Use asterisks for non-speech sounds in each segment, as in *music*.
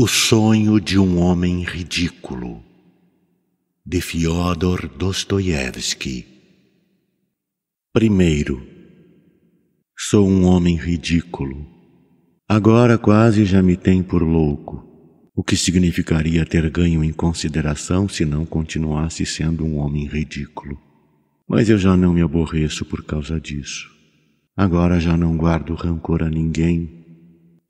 O sonho de um homem ridículo, de Fyodor Dostoiévski. Primeiro, sou um homem ridículo. Agora quase já me tem por louco, o que significaria ter ganho em consideração se não continuasse sendo um homem ridículo. Mas eu já não me aborreço por causa disso. Agora já não guardo rancor a ninguém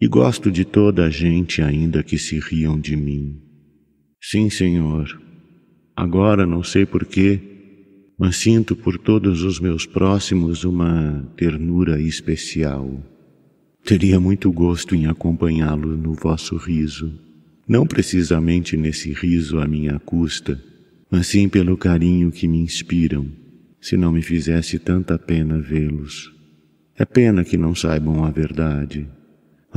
e gosto de toda a gente, ainda que se riam de mim. Sim, Senhor, agora não sei porquê, mas sinto por todos os meus próximos uma ternura especial. Teria muito gosto em acompanhá-lo no vosso riso, não precisamente nesse riso à minha custa, mas sim pelo carinho que me inspiram, se não me fizesse tanta pena vê-los. É pena que não saibam a verdade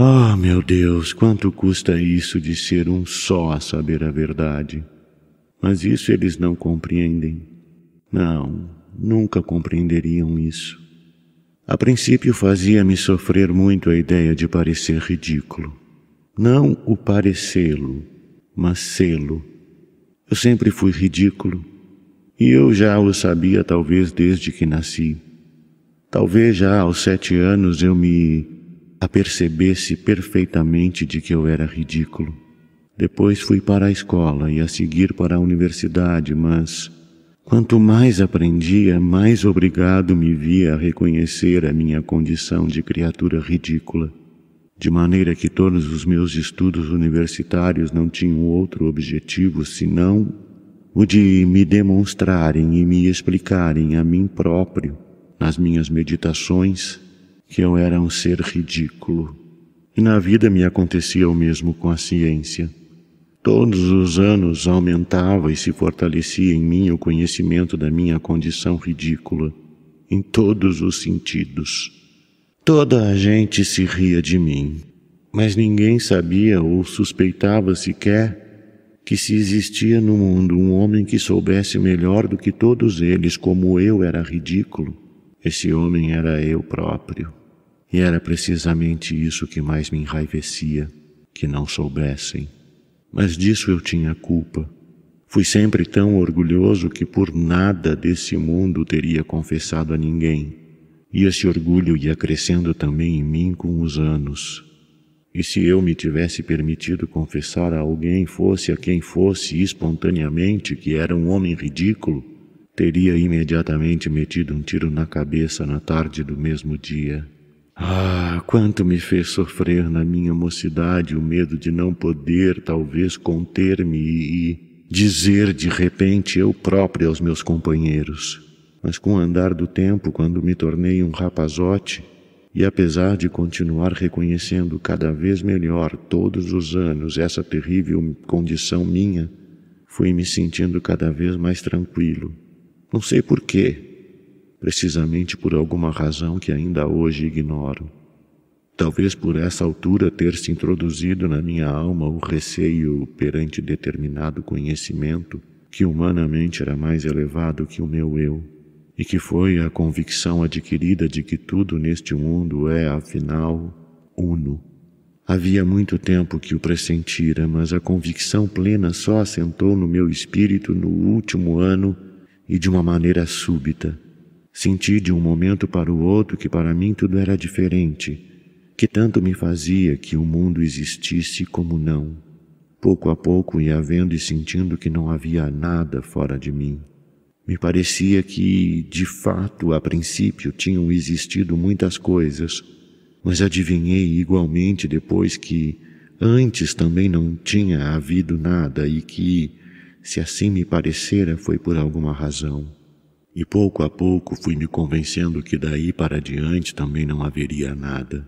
ah, oh, meu Deus, quanto custa isso de ser um só a saber a verdade? Mas isso eles não compreendem. Não, nunca compreenderiam isso. A princípio fazia-me sofrer muito a ideia de parecer ridículo. Não o parecê-lo, mas sê-lo. Eu sempre fui ridículo, e eu já o sabia talvez desde que nasci. Talvez já aos sete anos eu me apercebesse perfeitamente de que eu era ridículo. Depois fui para a escola e a seguir para a universidade, mas quanto mais aprendia, é mais obrigado me via a reconhecer a minha condição de criatura ridícula, de maneira que todos os meus estudos universitários não tinham outro objetivo senão o de me demonstrarem e me explicarem a mim próprio, nas minhas meditações, que eu era um ser ridículo. E na vida me acontecia o mesmo com a ciência. Todos os anos aumentava e se fortalecia em mim o conhecimento da minha condição ridícula, em todos os sentidos. Toda a gente se ria de mim, mas ninguém sabia ou suspeitava sequer que se existia no mundo um homem que soubesse melhor do que todos eles como eu era ridículo, esse homem era eu próprio. E era precisamente isso que mais me enraivecia, que não soubessem. Mas disso eu tinha culpa. Fui sempre tão orgulhoso que por nada desse mundo teria confessado a ninguém. E esse orgulho ia crescendo também em mim com os anos. E se eu me tivesse permitido confessar a alguém, fosse a quem fosse, espontaneamente, que era um homem ridículo, teria imediatamente metido um tiro na cabeça na tarde do mesmo dia. Ah, quanto me fez sofrer na minha mocidade o medo de não poder, talvez, conter-me e dizer de repente eu próprio aos meus companheiros. Mas com o andar do tempo, quando me tornei um rapazote, e apesar de continuar reconhecendo cada vez melhor todos os anos essa terrível condição minha, fui me sentindo cada vez mais tranquilo. Não sei porquê, precisamente por alguma razão que ainda hoje ignoro. Talvez por essa altura ter-se introduzido na minha alma o receio perante determinado conhecimento que humanamente era mais elevado que o meu eu, e que foi a convicção adquirida de que tudo neste mundo é, afinal, uno. Havia muito tempo que o pressentira, mas a convicção plena só assentou no meu espírito no último ano e de uma maneira súbita. Senti de um momento para o outro que para mim tudo era diferente, que tanto me fazia que o mundo existisse como não. Pouco a pouco ia vendo e sentindo que não havia nada fora de mim. Me parecia que, de fato, a princípio tinham existido muitas coisas, mas adivinhei igualmente depois que antes também não tinha havido nada e que, se assim me parecera, foi por alguma razão. E pouco a pouco fui me convencendo que daí para diante também não haveria nada.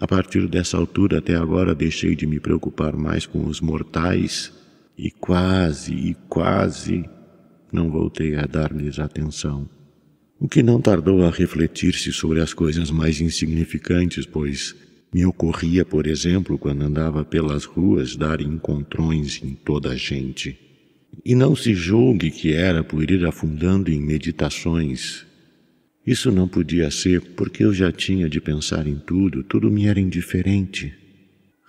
A partir dessa altura até agora deixei de me preocupar mais com os mortais e quase e quase não voltei a dar-lhes atenção. O que não tardou a refletir-se sobre as coisas mais insignificantes, pois me ocorria, por exemplo, quando andava pelas ruas, dar encontrões em toda a gente. E não se julgue que era por ir afundando em meditações. Isso não podia ser porque eu já tinha de pensar em tudo, tudo me era indiferente.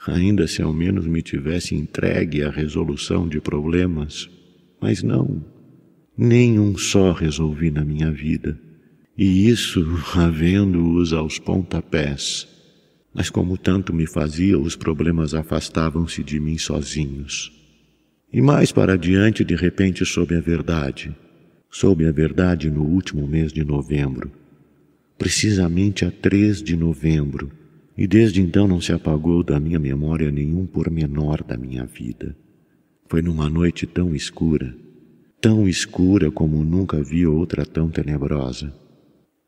Ainda se ao menos me tivesse entregue à resolução de problemas. Mas não, nenhum só resolvi na minha vida. E isso *laughs* havendo-os aos pontapés. Mas como tanto me fazia, os problemas afastavam-se de mim sozinhos. E mais para diante de repente, soube a verdade. Soube a verdade no último mês de novembro, precisamente a 3 de novembro, e desde então não se apagou da minha memória nenhum pormenor da minha vida. Foi numa noite tão escura, tão escura como nunca vi outra tão tenebrosa.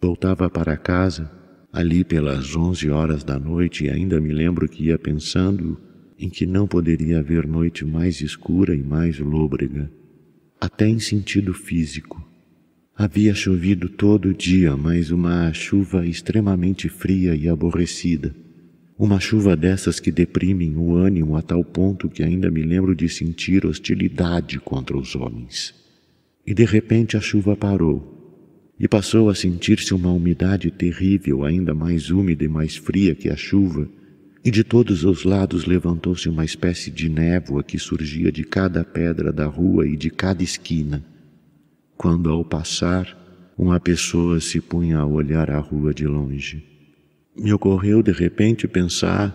Voltava para casa, ali pelas onze horas da noite, e ainda me lembro que ia pensando em que não poderia haver noite mais escura e mais lôbrega, até em sentido físico. Havia chovido todo o dia, mas uma chuva extremamente fria e aborrecida. Uma chuva dessas que deprimem o ânimo a tal ponto que ainda me lembro de sentir hostilidade contra os homens. E de repente a chuva parou, e passou a sentir-se uma umidade terrível, ainda mais úmida e mais fria que a chuva, e de todos os lados levantou-se uma espécie de névoa que surgia de cada pedra da rua e de cada esquina. Quando ao passar, uma pessoa se punha a olhar a rua de longe. Me ocorreu de repente pensar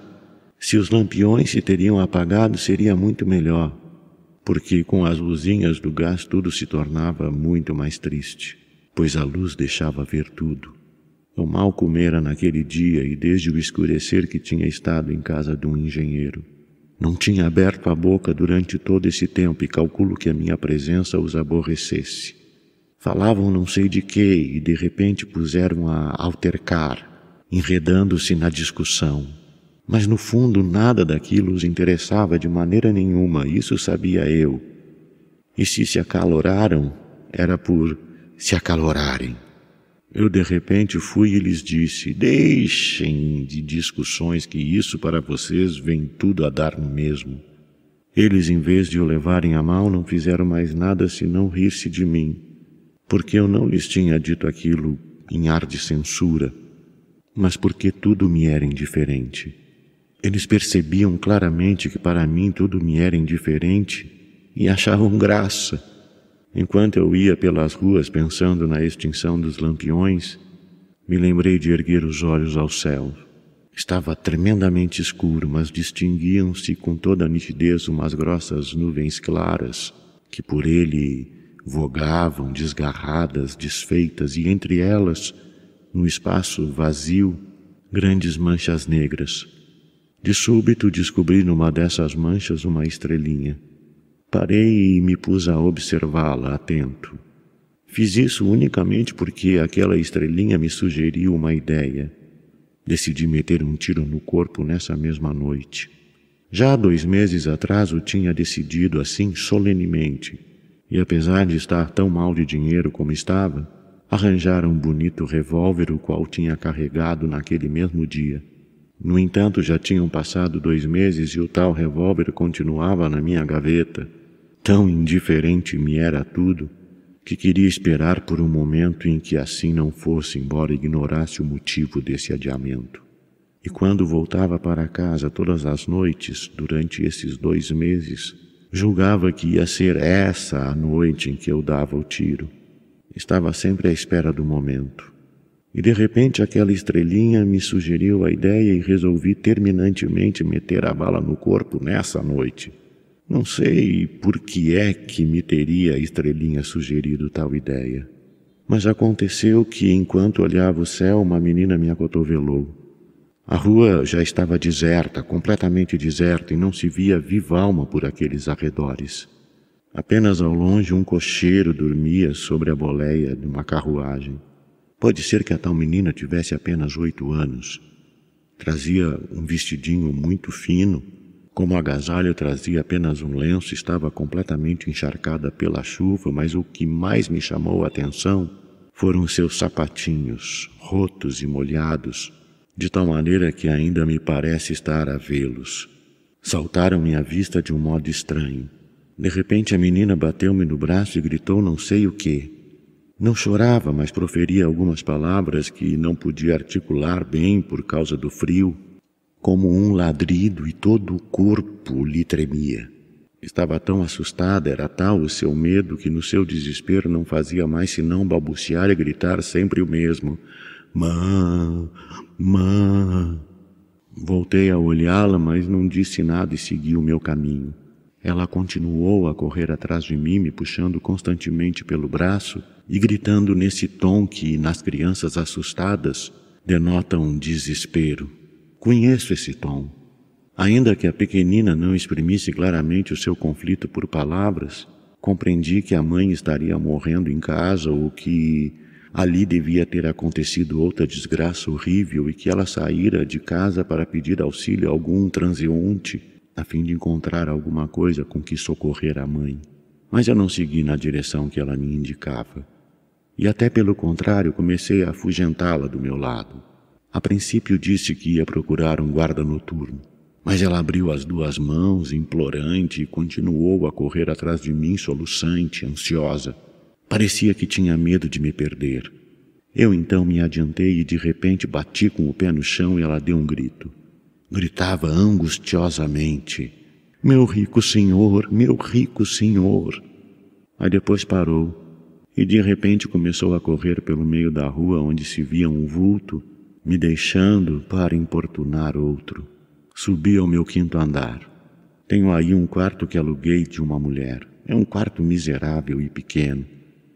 se os lampiões se teriam apagado seria muito melhor, porque com as luzinhas do gás tudo se tornava muito mais triste, pois a luz deixava ver tudo. Eu mal comera naquele dia e desde o escurecer que tinha estado em casa de um engenheiro. Não tinha aberto a boca durante todo esse tempo e calculo que a minha presença os aborrecesse. Falavam não sei de que e de repente puseram a altercar, enredando-se na discussão. Mas no fundo nada daquilo os interessava de maneira nenhuma, isso sabia eu. E se se acaloraram, era por se acalorarem. Eu de repente fui e lhes disse: Deixem de discussões, que isso para vocês vem tudo a dar no mesmo. Eles, em vez de o levarem a mal, não fizeram mais nada senão rir-se de mim, porque eu não lhes tinha dito aquilo em ar de censura, mas porque tudo me era indiferente. Eles percebiam claramente que para mim tudo me era indiferente e achavam graça Enquanto eu ia pelas ruas pensando na extinção dos lampiões, me lembrei de erguer os olhos ao céu. Estava tremendamente escuro, mas distinguiam-se com toda a nitidez umas grossas nuvens claras que por ele vogavam desgarradas, desfeitas, e entre elas, no espaço vazio, grandes manchas negras. De súbito descobri numa dessas manchas uma estrelinha. Parei e me pus a observá-la atento. Fiz isso unicamente porque aquela estrelinha me sugeriu uma ideia. Decidi meter um tiro no corpo nessa mesma noite. Já dois meses atrás o tinha decidido assim solenemente, e apesar de estar tão mal de dinheiro como estava, arranjara um bonito revólver o qual tinha carregado naquele mesmo dia. No entanto, já tinham passado dois meses e o tal revólver continuava na minha gaveta, Tão indiferente me era tudo que queria esperar por um momento em que assim não fosse, embora ignorasse o motivo desse adiamento. E quando voltava para casa todas as noites durante esses dois meses, julgava que ia ser essa a noite em que eu dava o tiro. Estava sempre à espera do momento. E de repente aquela estrelinha me sugeriu a ideia e resolvi terminantemente meter a bala no corpo nessa noite. Não sei por que é que me teria a estrelinha sugerido tal ideia, mas aconteceu que, enquanto olhava o céu, uma menina me acotovelou. A rua já estava deserta, completamente deserta, e não se via viva alma por aqueles arredores. Apenas ao longe um cocheiro dormia sobre a boleia de uma carruagem. Pode ser que a tal menina tivesse apenas oito anos. Trazia um vestidinho muito fino, como agasalho trazia apenas um lenço, estava completamente encharcada pela chuva, mas o que mais me chamou a atenção foram seus sapatinhos, rotos e molhados, de tal maneira que ainda me parece estar a vê-los. Saltaram minha vista de um modo estranho. De repente a menina bateu-me no braço e gritou não sei o que. Não chorava, mas proferia algumas palavras que não podia articular bem por causa do frio como um ladrido e todo o corpo lhe tremia. Estava tão assustada, era tal o seu medo, que no seu desespero não fazia mais senão balbuciar e gritar sempre o mesmo: Mã, mã. Voltei a olhá-la, mas não disse nada e segui o meu caminho. Ela continuou a correr atrás de mim, me puxando constantemente pelo braço e gritando nesse tom que, nas crianças assustadas, denota um desespero. Conheço esse tom. Ainda que a pequenina não exprimisse claramente o seu conflito por palavras, compreendi que a mãe estaria morrendo em casa ou que ali devia ter acontecido outra desgraça horrível e que ela saíra de casa para pedir auxílio a algum transeunte a fim de encontrar alguma coisa com que socorrer a mãe. Mas eu não segui na direção que ela me indicava. E até pelo contrário, comecei a afugentá-la do meu lado. A princípio disse que ia procurar um guarda noturno, mas ela abriu as duas mãos, implorante, e continuou a correr atrás de mim, soluçante, ansiosa. Parecia que tinha medo de me perder. Eu então me adiantei e de repente bati com o pé no chão e ela deu um grito. Gritava angustiosamente: Meu rico senhor, meu rico senhor! Aí depois parou e de repente começou a correr pelo meio da rua onde se via um vulto me deixando para importunar outro. Subi ao meu quinto andar. Tenho aí um quarto que aluguei de uma mulher. É um quarto miserável e pequeno.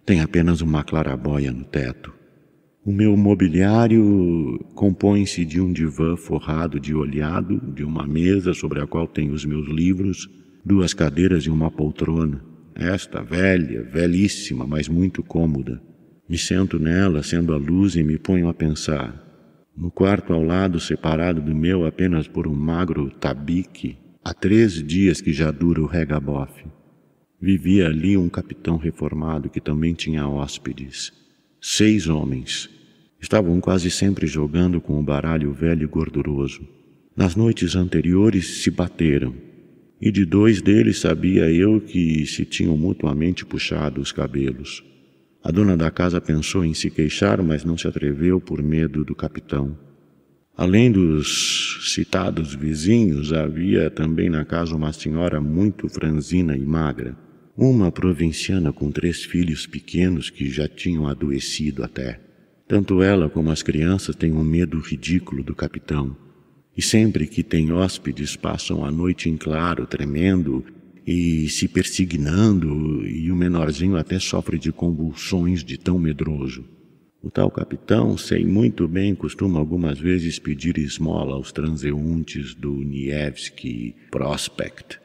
Tem apenas uma clarabóia no teto. O meu mobiliário compõe-se de um divã forrado de oleado, de uma mesa sobre a qual tenho os meus livros, duas cadeiras e uma poltrona. Esta velha, velhíssima, mas muito cômoda. Me sento nela, sendo a luz, e me ponho a pensar. No quarto ao lado, separado do meu apenas por um magro tabique, há três dias que já dura o regabofe. Vivia ali um capitão reformado que também tinha hóspedes. Seis homens. Estavam quase sempre jogando com o baralho velho e gorduroso. Nas noites anteriores se bateram, e de dois deles sabia eu que se tinham mutuamente puxado os cabelos. A dona da casa pensou em se queixar, mas não se atreveu por medo do capitão. Além dos citados vizinhos, havia também na casa uma senhora muito franzina e magra, uma provinciana com três filhos pequenos que já tinham adoecido até. Tanto ela como as crianças têm um medo ridículo do capitão. E sempre que tem hóspedes, passam a noite em claro, tremendo e se persignando, e o menorzinho até sofre de convulsões de tão medroso. O tal capitão, sei muito bem, costuma algumas vezes pedir esmola aos transeuntes do Nievski Prospect,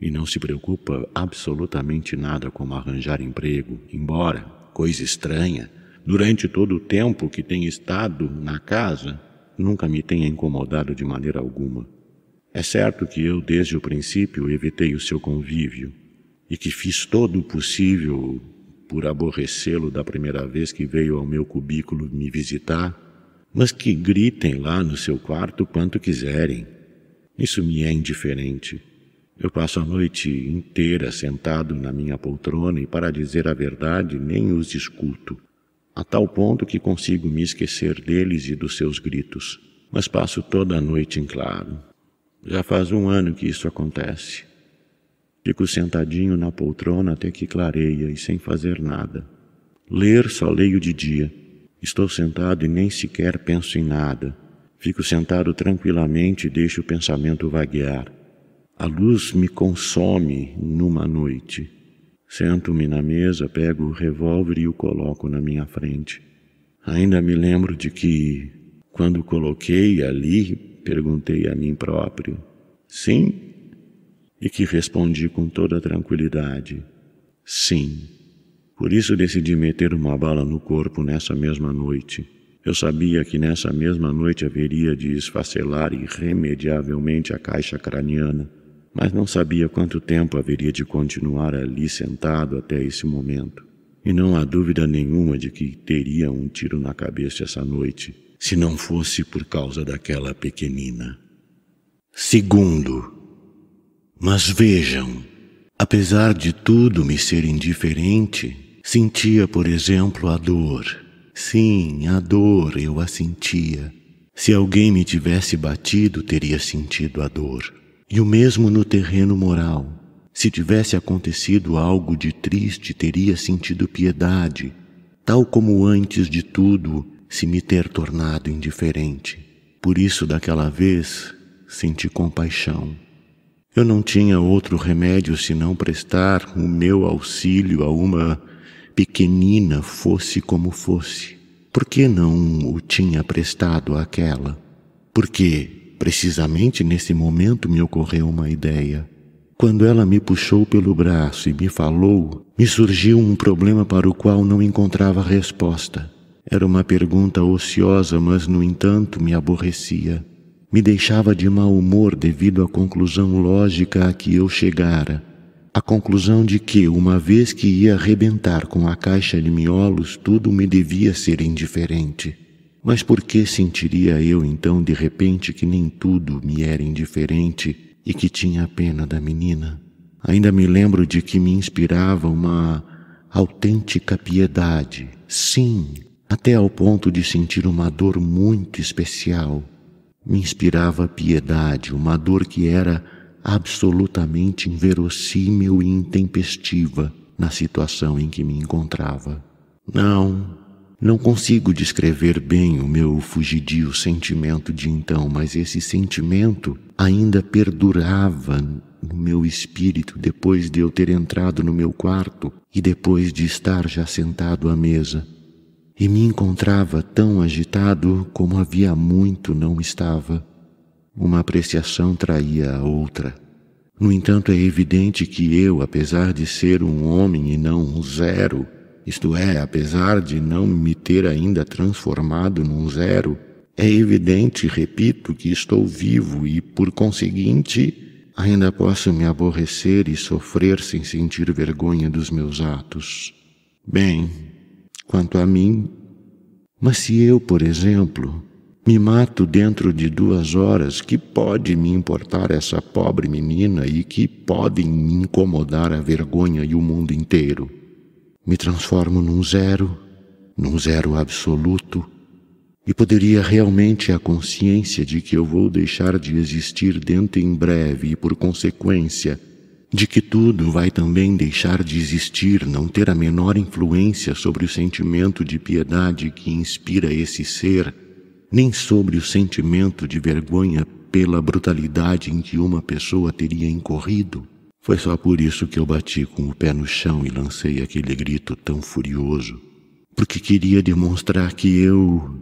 e não se preocupa absolutamente nada com arranjar emprego, embora, coisa estranha, durante todo o tempo que tem estado na casa, nunca me tenha incomodado de maneira alguma. É certo que eu, desde o princípio, evitei o seu convívio e que fiz todo o possível por aborrecê-lo da primeira vez que veio ao meu cubículo me visitar, mas que gritem lá no seu quarto quanto quiserem. Isso me é indiferente. Eu passo a noite inteira sentado na minha poltrona e, para dizer a verdade, nem os escuto, a tal ponto que consigo me esquecer deles e dos seus gritos, mas passo toda a noite em claro. Já faz um ano que isso acontece. Fico sentadinho na poltrona até que clareia e sem fazer nada. Ler só leio de dia. Estou sentado e nem sequer penso em nada. Fico sentado tranquilamente e deixo o pensamento vaguear. A luz me consome numa noite. Sento-me na mesa, pego o revólver e o coloco na minha frente. Ainda me lembro de que, quando coloquei ali, Perguntei a mim próprio. Sim? E que respondi com toda tranquilidade. Sim. Por isso decidi meter uma bala no corpo nessa mesma noite. Eu sabia que nessa mesma noite haveria de esfacelar irremediavelmente a caixa craniana, mas não sabia quanto tempo haveria de continuar ali sentado até esse momento. E não há dúvida nenhuma de que teria um tiro na cabeça essa noite se não fosse por causa daquela pequenina. Segundo, mas vejam, apesar de tudo me ser indiferente, sentia, por exemplo, a dor. Sim, a dor eu a sentia. Se alguém me tivesse batido, teria sentido a dor. E o mesmo no terreno moral. Se tivesse acontecido algo de triste, teria sentido piedade. Tal como antes de tudo, se me ter tornado indiferente. Por isso, daquela vez, senti compaixão. Eu não tinha outro remédio senão prestar o meu auxílio a uma pequenina, fosse como fosse. Por que não o tinha prestado àquela? Porque, precisamente nesse momento, me ocorreu uma ideia. Quando ela me puxou pelo braço e me falou, me surgiu um problema para o qual não encontrava resposta. Era uma pergunta ociosa, mas no entanto me aborrecia. Me deixava de mau humor devido à conclusão lógica a que eu chegara. A conclusão de que, uma vez que ia arrebentar com a caixa de miolos, tudo me devia ser indiferente. Mas por que sentiria eu então de repente que nem tudo me era indiferente e que tinha pena da menina? Ainda me lembro de que me inspirava uma autêntica piedade. Sim, até ao ponto de sentir uma dor muito especial. Me inspirava piedade, uma dor que era absolutamente inverossímil e intempestiva na situação em que me encontrava. Não, não consigo descrever bem o meu fugidio sentimento de então, mas esse sentimento ainda perdurava no meu espírito depois de eu ter entrado no meu quarto e depois de estar já sentado à mesa e me encontrava tão agitado como havia muito não estava. Uma apreciação traía a outra. No entanto, é evidente que eu, apesar de ser um homem e não um zero, isto é, apesar de não me ter ainda transformado num zero, é evidente, repito, que estou vivo e, por conseguinte, ainda posso me aborrecer e sofrer sem sentir vergonha dos meus atos. Bem, quanto a mim, mas se eu, por exemplo, me mato dentro de duas horas, que pode me importar essa pobre menina e que podem me incomodar a vergonha e o mundo inteiro? Me transformo num zero, num zero absoluto, e poderia realmente a consciência de que eu vou deixar de existir dentro em breve e, por consequência, de que tudo vai também deixar de existir, não ter a menor influência sobre o sentimento de piedade que inspira esse ser, nem sobre o sentimento de vergonha pela brutalidade em que uma pessoa teria incorrido. Foi só por isso que eu bati com o pé no chão e lancei aquele grito tão furioso, porque queria demonstrar que eu,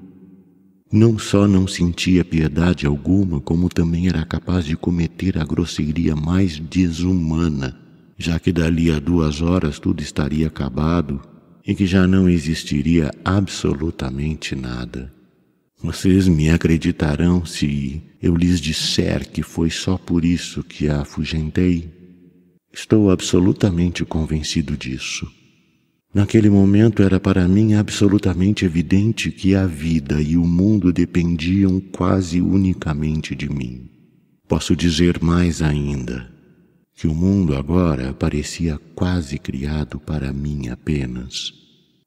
não só não sentia piedade alguma, como também era capaz de cometer a grosseria mais desumana, já que dali a duas horas tudo estaria acabado e que já não existiria absolutamente nada. Vocês me acreditarão se eu lhes disser que foi só por isso que a afugentei? Estou absolutamente convencido disso. Naquele momento era para mim absolutamente evidente que a vida e o mundo dependiam quase unicamente de mim. Posso dizer mais ainda que o mundo agora parecia quase criado para mim apenas,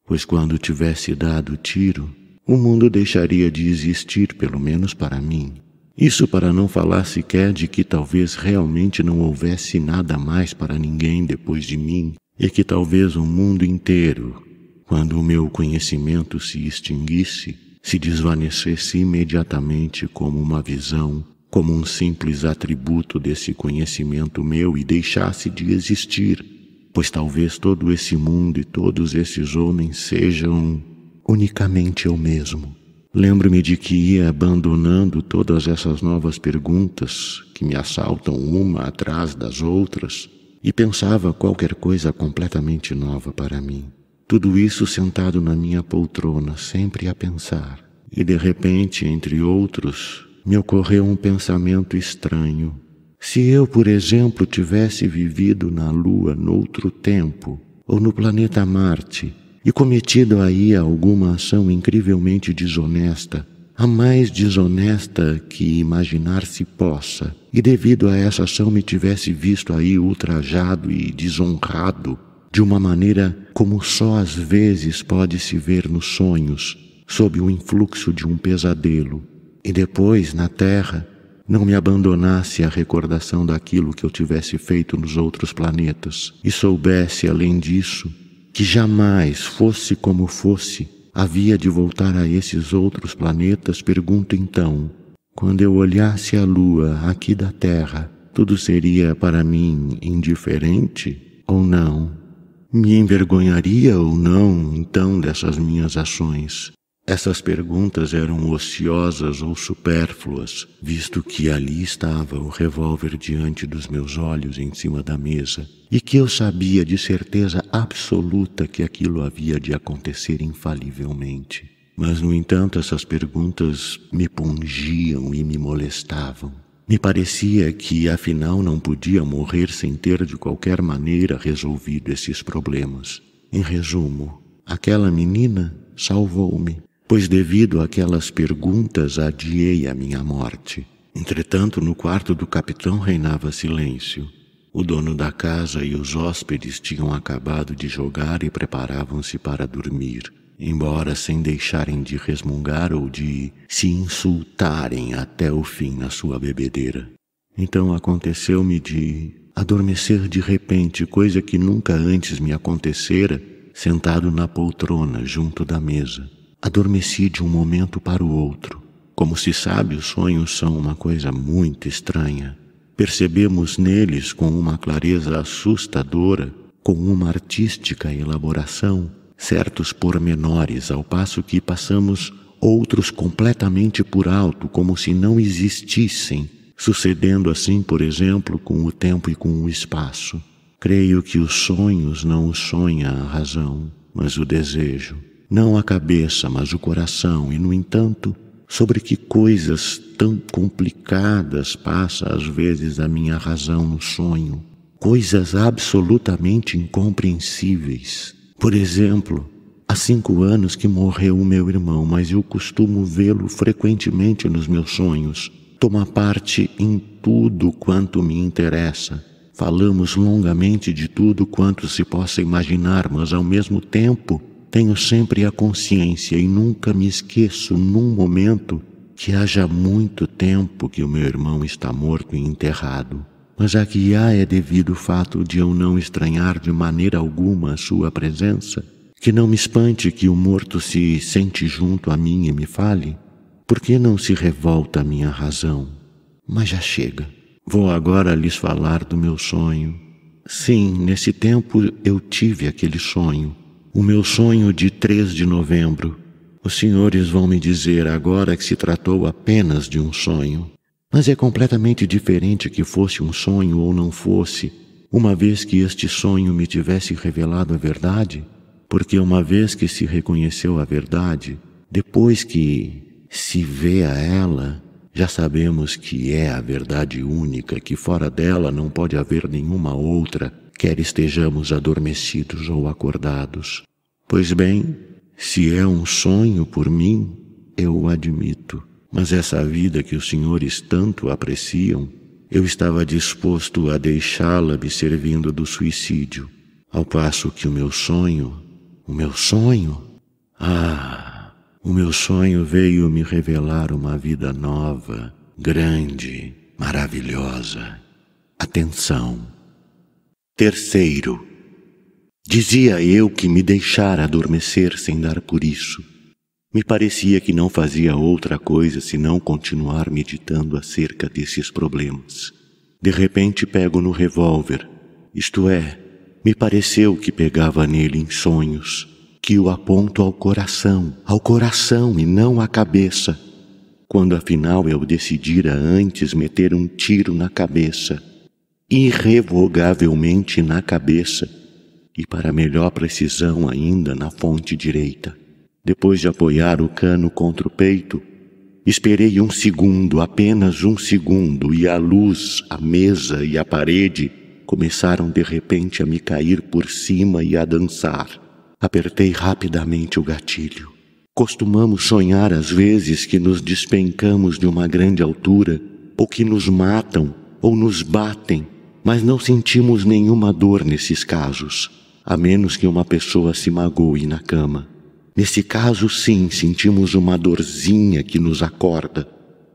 pois quando tivesse dado o tiro, o mundo deixaria de existir, pelo menos para mim. Isso para não falar sequer de que talvez realmente não houvesse nada mais para ninguém depois de mim, e que talvez o mundo inteiro, quando o meu conhecimento se extinguisse, se desvanecesse imediatamente como uma visão, como um simples atributo desse conhecimento meu e deixasse de existir, pois talvez todo esse mundo e todos esses homens sejam unicamente eu mesmo. Lembro-me de que ia abandonando todas essas novas perguntas que me assaltam uma atrás das outras e pensava qualquer coisa completamente nova para mim. Tudo isso sentado na minha poltrona, sempre a pensar. E de repente, entre outros, me ocorreu um pensamento estranho. Se eu, por exemplo, tivesse vivido na Lua noutro tempo, ou no planeta Marte, e cometido aí alguma ação incrivelmente desonesta, a mais desonesta que imaginar se possa, e devido a essa ação me tivesse visto aí ultrajado e desonrado, de uma maneira como só às vezes pode se ver nos sonhos, sob o influxo de um pesadelo, e depois, na terra, não me abandonasse a recordação daquilo que eu tivesse feito nos outros planetas, e soubesse, além disso, que jamais, fosse como fosse, havia de voltar a esses outros planetas, pergunto então: quando eu olhasse a lua aqui da Terra, tudo seria para mim indiferente ou não? Me envergonharia ou não, então, dessas minhas ações? Essas perguntas eram ociosas ou supérfluas, visto que ali estava o revólver diante dos meus olhos em cima da mesa, e que eu sabia de certeza absoluta que aquilo havia de acontecer infalivelmente. Mas, no entanto, essas perguntas me pungiam e me molestavam. Me parecia que, afinal, não podia morrer sem ter de qualquer maneira resolvido esses problemas. Em resumo, aquela menina salvou-me pois devido àquelas perguntas adiei a minha morte. Entretanto, no quarto do capitão reinava silêncio. O dono da casa e os hóspedes tinham acabado de jogar e preparavam-se para dormir, embora sem deixarem de resmungar ou de se insultarem até o fim na sua bebedeira. Então aconteceu-me de adormecer de repente, coisa que nunca antes me acontecera, sentado na poltrona junto da mesa. Adormeci de um momento para o outro. Como se sabe, os sonhos são uma coisa muito estranha. Percebemos neles com uma clareza assustadora, com uma artística elaboração, certos pormenores, ao passo que passamos outros completamente por alto, como se não existissem, sucedendo assim, por exemplo, com o tempo e com o espaço. Creio que os sonhos não os sonha a razão, mas o desejo não a cabeça, mas o coração, e, no entanto, sobre que coisas tão complicadas passa às vezes a minha razão no sonho, coisas absolutamente incompreensíveis. Por exemplo, há cinco anos que morreu o meu irmão, mas eu costumo vê-lo frequentemente nos meus sonhos. Toma parte em tudo quanto me interessa. Falamos longamente de tudo quanto se possa imaginar, mas ao mesmo tempo tenho sempre a consciência e nunca me esqueço num momento que haja muito tempo que o meu irmão está morto e enterrado, mas a que há é devido o fato de eu não estranhar de maneira alguma a sua presença, que não me espante que o morto se sente junto a mim e me fale, porque não se revolta a minha razão. Mas já chega. Vou agora lhes falar do meu sonho. Sim, nesse tempo eu tive aquele sonho o meu sonho de 3 de novembro. Os senhores vão me dizer agora que se tratou apenas de um sonho. Mas é completamente diferente que fosse um sonho ou não fosse, uma vez que este sonho me tivesse revelado a verdade, porque uma vez que se reconheceu a verdade, depois que se vê a ela, já sabemos que é a verdade única, que fora dela não pode haver nenhuma outra, quer estejamos adormecidos ou acordados. Pois bem, se é um sonho por mim, eu o admito. Mas essa vida que os senhores tanto apreciam, eu estava disposto a deixá-la me servindo do suicídio, ao passo que o meu sonho, o meu sonho, ah, o meu sonho veio me revelar uma vida nova, grande, maravilhosa. Atenção! Terceiro, dizia eu que me deixara adormecer sem dar por isso. Me parecia que não fazia outra coisa senão continuar meditando acerca desses problemas. De repente pego no revólver, isto é, me pareceu que pegava nele em sonhos, que o aponto ao coração, ao coração e não à cabeça. Quando afinal eu decidira antes meter um tiro na cabeça, irrevogavelmente na cabeça e, para melhor precisão ainda, na fonte direita. Depois de apoiar o cano contra o peito, esperei um segundo, apenas um segundo, e a luz, a mesa e a parede começaram de repente a me cair por cima e a dançar. Apertei rapidamente o gatilho. Costumamos sonhar às vezes que nos despencamos de uma grande altura, ou que nos matam, ou nos batem, mas não sentimos nenhuma dor nesses casos, a menos que uma pessoa se magoe na cama. Nesse caso, sim, sentimos uma dorzinha que nos acorda,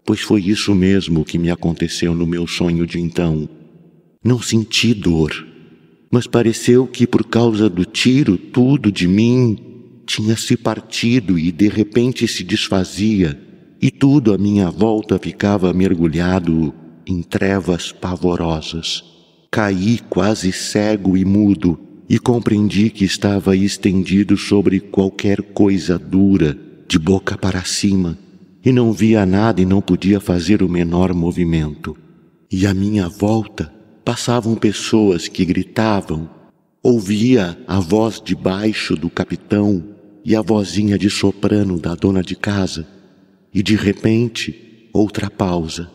pois foi isso mesmo que me aconteceu no meu sonho de então. Não senti dor, mas pareceu que por causa do tiro tudo de mim tinha se partido e de repente se desfazia, e tudo à minha volta ficava mergulhado em trevas pavorosas. Caí quase cego e mudo e compreendi que estava estendido sobre qualquer coisa dura, de boca para cima, e não via nada e não podia fazer o menor movimento. E à minha volta passavam pessoas que gritavam, ouvia a voz de baixo do capitão e a vozinha de soprano da dona de casa, e de repente outra pausa,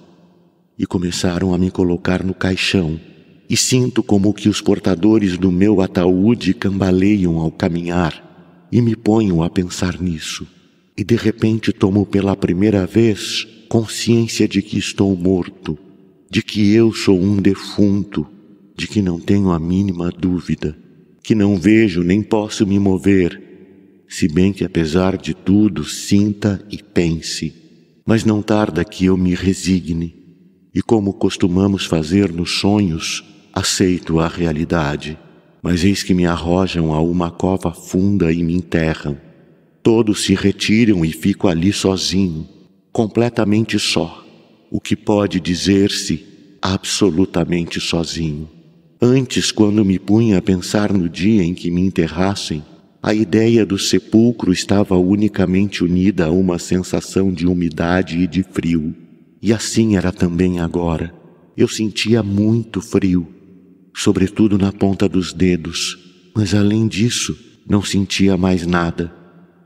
e começaram a me colocar no caixão e sinto como que os portadores do meu ataúde cambaleiam ao caminhar, e me ponho a pensar nisso. E de repente tomo pela primeira vez consciência de que estou morto, de que eu sou um defunto, de que não tenho a mínima dúvida, que não vejo nem posso me mover, se bem que apesar de tudo sinta e pense. Mas não tarda que eu me resigne, e como costumamos fazer nos sonhos, aceito a realidade, mas eis que me arrojam a uma cova funda e me enterram. Todos se retiram e fico ali sozinho, completamente só, o que pode dizer-se absolutamente sozinho. Antes, quando me punha a pensar no dia em que me enterrassem, a ideia do sepulcro estava unicamente unida a uma sensação de umidade e de frio. E assim era também agora. Eu sentia muito frio sobretudo na ponta dos dedos, mas além disso não sentia mais nada.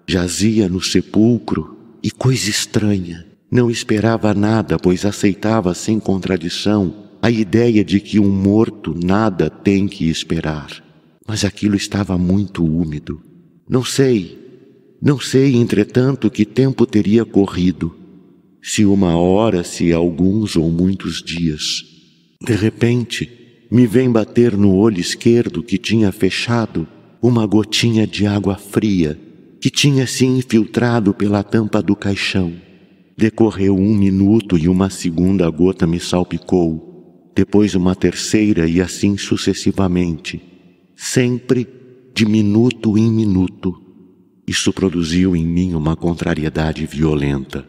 Jazia no sepulcro e coisa estranha, não esperava nada, pois aceitava sem contradição a ideia de que um morto nada tem que esperar. Mas aquilo estava muito úmido. Não sei, não sei, entretanto, que tempo teria corrido. Se uma hora, se alguns ou muitos dias. De repente, me vem bater no olho esquerdo que tinha fechado uma gotinha de água fria que tinha se infiltrado pela tampa do caixão. Decorreu um minuto e uma segunda gota me salpicou, depois uma terceira e assim sucessivamente, sempre de minuto em minuto. Isso produziu em mim uma contrariedade violenta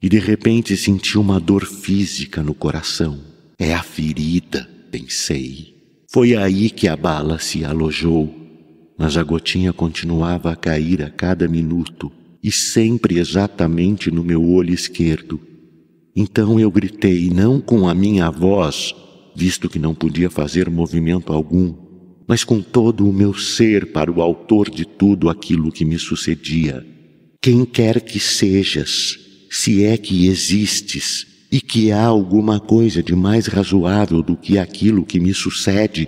e de repente senti uma dor física no coração. É a ferida pensei. Foi aí que a bala se alojou, mas a gotinha continuava a cair a cada minuto e sempre exatamente no meu olho esquerdo. Então eu gritei, não com a minha voz, visto que não podia fazer movimento algum, mas com todo o meu ser para o autor de tudo aquilo que me sucedia. Quem quer que sejas, se é que existes, e que há alguma coisa de mais razoável do que aquilo que me sucede,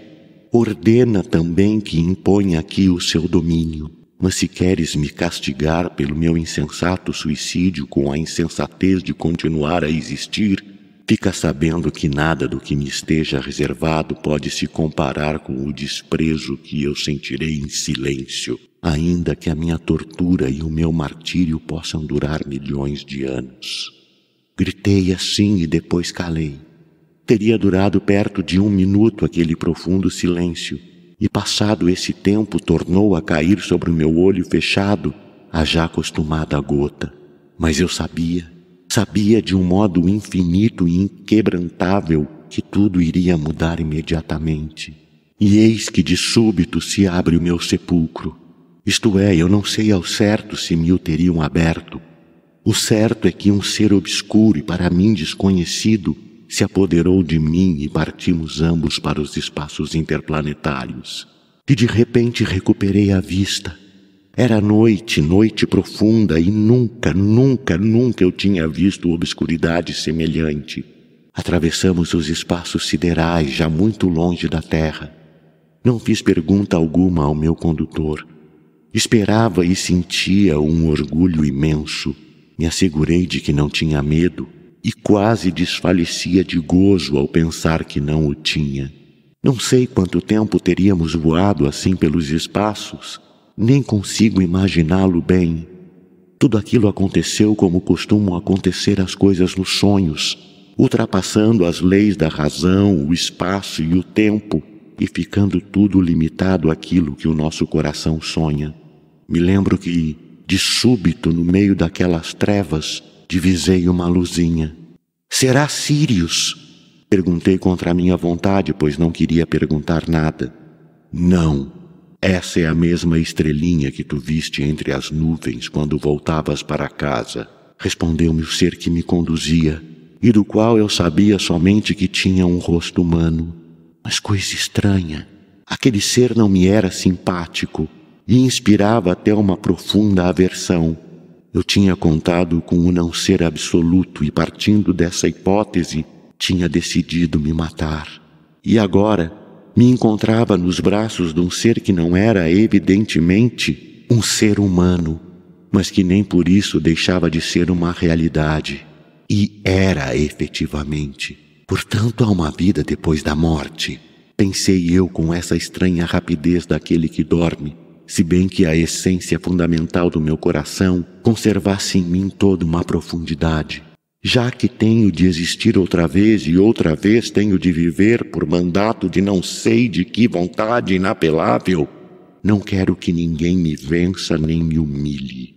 ordena também que imponha aqui o seu domínio. Mas se queres me castigar pelo meu insensato suicídio com a insensatez de continuar a existir, fica sabendo que nada do que me esteja reservado pode se comparar com o desprezo que eu sentirei em silêncio, ainda que a minha tortura e o meu martírio possam durar milhões de anos. Gritei assim e depois calei. Teria durado perto de um minuto aquele profundo silêncio, e passado esse tempo tornou a cair sobre o meu olho fechado a já acostumada gota. Mas eu sabia, sabia de um modo infinito e inquebrantável que tudo iria mudar imediatamente. E eis que de súbito se abre o meu sepulcro. Isto é, eu não sei ao certo se me o teriam aberto, o certo é que um ser obscuro e para mim desconhecido se apoderou de mim e partimos ambos para os espaços interplanetários. E de repente recuperei a vista. Era noite, noite profunda, e nunca, nunca, nunca eu tinha visto obscuridade semelhante. Atravessamos os espaços siderais, já muito longe da Terra. Não fiz pergunta alguma ao meu condutor. Esperava e sentia um orgulho imenso me assegurei de que não tinha medo e quase desfalecia de gozo ao pensar que não o tinha. Não sei quanto tempo teríamos voado assim pelos espaços, nem consigo imaginá-lo bem. Tudo aquilo aconteceu como costumam acontecer as coisas nos sonhos, ultrapassando as leis da razão, o espaço e o tempo, e ficando tudo limitado àquilo que o nosso coração sonha. Me lembro que, de súbito, no meio daquelas trevas, divisei uma luzinha. Será Sirius Perguntei contra a minha vontade, pois não queria perguntar nada. Não, essa é a mesma estrelinha que tu viste entre as nuvens quando voltavas para casa, respondeu-me o ser que me conduzia, e do qual eu sabia somente que tinha um rosto humano. Mas coisa estranha, aquele ser não me era simpático e inspirava até uma profunda aversão. Eu tinha contado com o não ser absoluto e, partindo dessa hipótese, tinha decidido me matar. E agora me encontrava nos braços de um ser que não era, evidentemente, um ser humano, mas que nem por isso deixava de ser uma realidade. E era efetivamente. Portanto, há uma vida depois da morte. Pensei eu com essa estranha rapidez daquele que dorme, se bem que a essência fundamental do meu coração conservasse em mim toda uma profundidade. Já que tenho de existir outra vez e outra vez tenho de viver por mandato de não sei de que vontade inapelável, não quero que ninguém me vença nem me humilhe.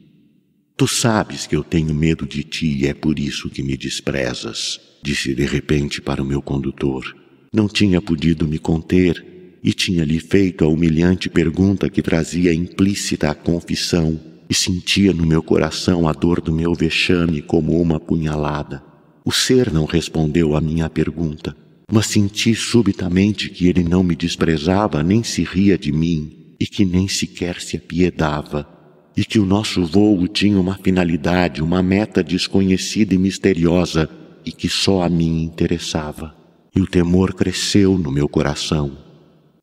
Tu sabes que eu tenho medo de ti e é por isso que me desprezas, disse de repente para o meu condutor. Não tinha podido me conter e tinha-lhe feito a humilhante pergunta que trazia implícita a confissão, e sentia no meu coração a dor do meu vexame como uma punhalada. O ser não respondeu à minha pergunta, mas senti subitamente que ele não me desprezava nem se ria de mim, e que nem sequer se apiedava, e que o nosso vôo tinha uma finalidade, uma meta desconhecida e misteriosa, e que só a mim interessava. E o temor cresceu no meu coração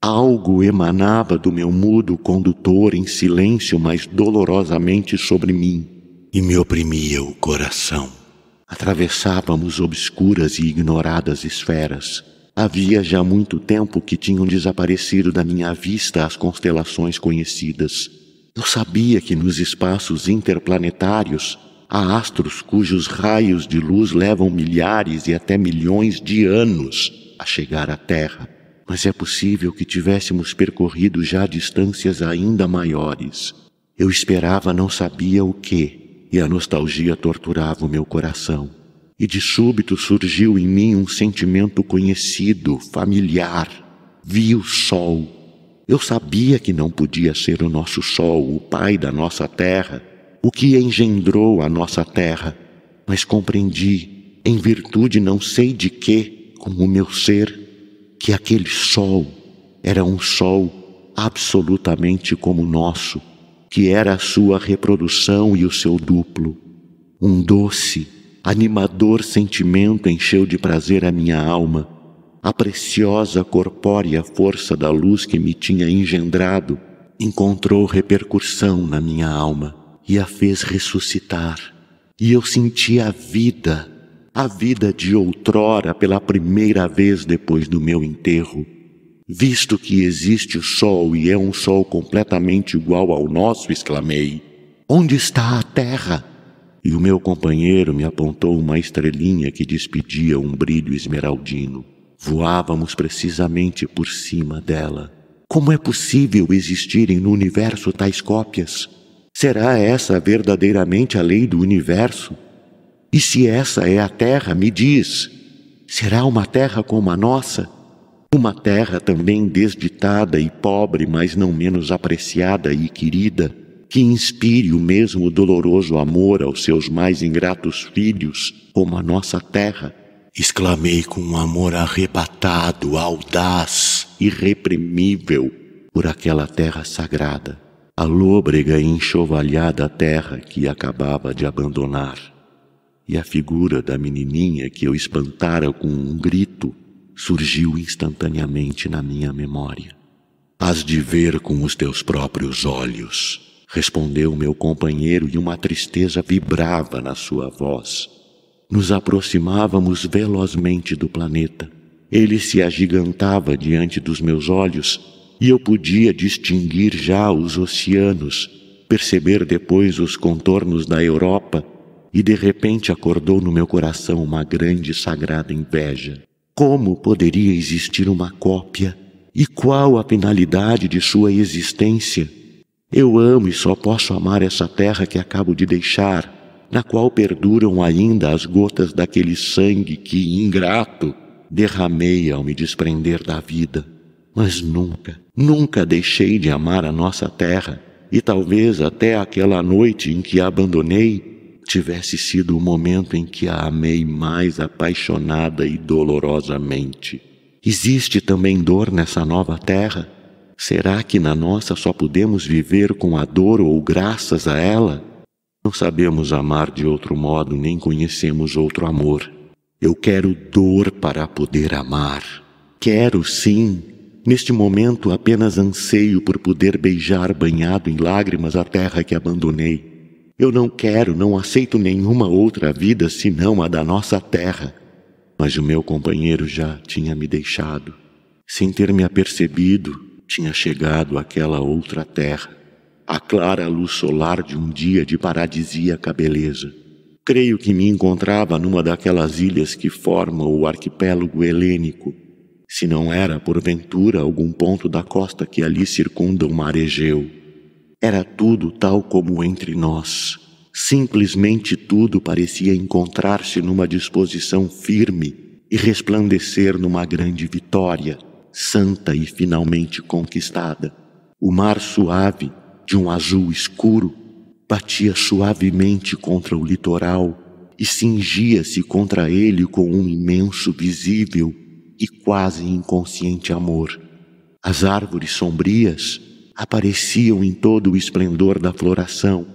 Algo emanava do meu mudo condutor em silêncio, mas dolorosamente sobre mim, e me oprimia o coração. Atravessávamos obscuras e ignoradas esferas. Havia já muito tempo que tinham desaparecido da minha vista as constelações conhecidas. Eu sabia que nos espaços interplanetários há astros cujos raios de luz levam milhares e até milhões de anos a chegar à Terra mas é possível que tivéssemos percorrido já distâncias ainda maiores. Eu esperava não sabia o que, e a nostalgia torturava o meu coração. E de súbito surgiu em mim um sentimento conhecido, familiar. Vi o sol. Eu sabia que não podia ser o nosso sol, o pai da nossa terra, o que engendrou a nossa terra, mas compreendi, em virtude não sei de que, como o meu ser, que aquele sol era um sol absolutamente como o nosso, que era a sua reprodução e o seu duplo. Um doce, animador sentimento encheu de prazer a minha alma, a preciosa corpórea força da luz que me tinha engendrado encontrou repercussão na minha alma e a fez ressuscitar, e eu senti a vida a vida de outrora pela primeira vez depois do meu enterro. Visto que existe o sol e é um sol completamente igual ao nosso, exclamei. Onde está a terra? E o meu companheiro me apontou uma estrelinha que despedia um brilho esmeraldino. Voávamos precisamente por cima dela. Como é possível existirem no universo tais cópias? Será essa verdadeiramente a lei do universo? E se essa é a terra, me diz, será uma terra como a nossa? Uma terra também desditada e pobre, mas não menos apreciada e querida, que inspire o mesmo doloroso amor aos seus mais ingratos filhos, como a nossa terra. Exclamei com um amor arrebatado, audaz, irreprimível, por aquela terra sagrada, a lôbrega e enxovalhada terra que acabava de abandonar e a figura da menininha que eu espantara com um grito surgiu instantaneamente na minha memória. Hás de ver com os teus próprios olhos, respondeu meu companheiro e uma tristeza vibrava na sua voz. Nos aproximávamos velozmente do planeta. Ele se agigantava diante dos meus olhos e eu podia distinguir já os oceanos, perceber depois os contornos da Europa e de repente acordou no meu coração uma grande e sagrada inveja. Como poderia existir uma cópia? E qual a finalidade de sua existência? Eu amo e só posso amar essa terra que acabo de deixar, na qual perduram ainda as gotas daquele sangue que, ingrato, derramei ao me desprender da vida. Mas nunca, nunca deixei de amar a nossa terra, e talvez até aquela noite em que a abandonei, tivesse sido o momento em que a amei mais apaixonada e dolorosamente. Existe também dor nessa nova terra? Será que na nossa só podemos viver com a dor ou graças a ela? Não sabemos amar de outro modo, nem conhecemos outro amor. Eu quero dor para poder amar. Quero sim. Neste momento apenas anseio por poder beijar, banhado em lágrimas, a terra que abandonei. Eu não quero, não aceito nenhuma outra vida senão a da nossa terra. Mas o meu companheiro já tinha me deixado. Sem ter me apercebido, tinha chegado àquela outra terra, à clara luz solar de um dia de paradisíaca beleza. Creio que me encontrava numa daquelas ilhas que formam o arquipélago helênico, se não era porventura algum ponto da costa que ali circunda o mar Egeu. Era tudo tal como entre nós. Simplesmente tudo parecia encontrar-se numa disposição firme e resplandecer numa grande vitória, santa e finalmente conquistada. O mar suave, de um azul escuro, batia suavemente contra o litoral e cingia-se contra ele com um imenso, visível e quase inconsciente amor. As árvores sombrias, apareciam em todo o esplendor da floração.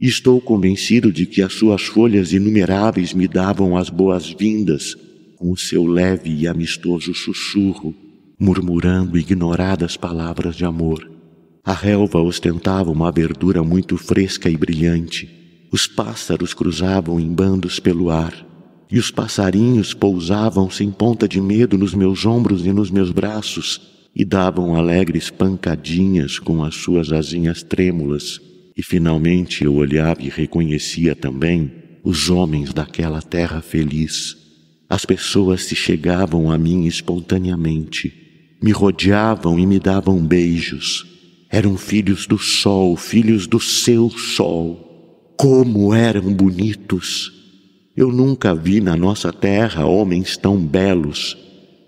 Estou convencido de que as suas folhas inumeráveis me davam as boas-vindas com o seu leve e amistoso sussurro, murmurando ignoradas palavras de amor. A relva ostentava uma verdura muito fresca e brilhante. Os pássaros cruzavam em bandos pelo ar, e os passarinhos pousavam sem ponta de medo nos meus ombros e nos meus braços, e davam alegres pancadinhas com as suas asinhas trêmulas. E finalmente eu olhava e reconhecia também os homens daquela terra feliz. As pessoas se chegavam a mim espontaneamente, me rodeavam e me davam beijos. Eram filhos do sol, filhos do seu sol. Como eram bonitos! Eu nunca vi na nossa terra homens tão belos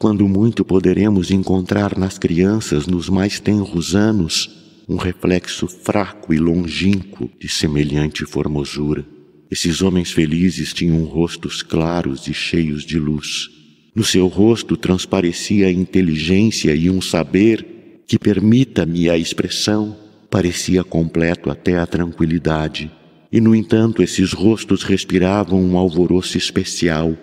quando muito poderemos encontrar nas crianças, nos mais tenros anos, um reflexo fraco e longínquo de semelhante formosura. Esses homens felizes tinham rostos claros e cheios de luz. No seu rosto transparecia a inteligência e um saber que, permita-me a expressão, parecia completo até a tranquilidade. E, no entanto, esses rostos respiravam um alvoroço especial,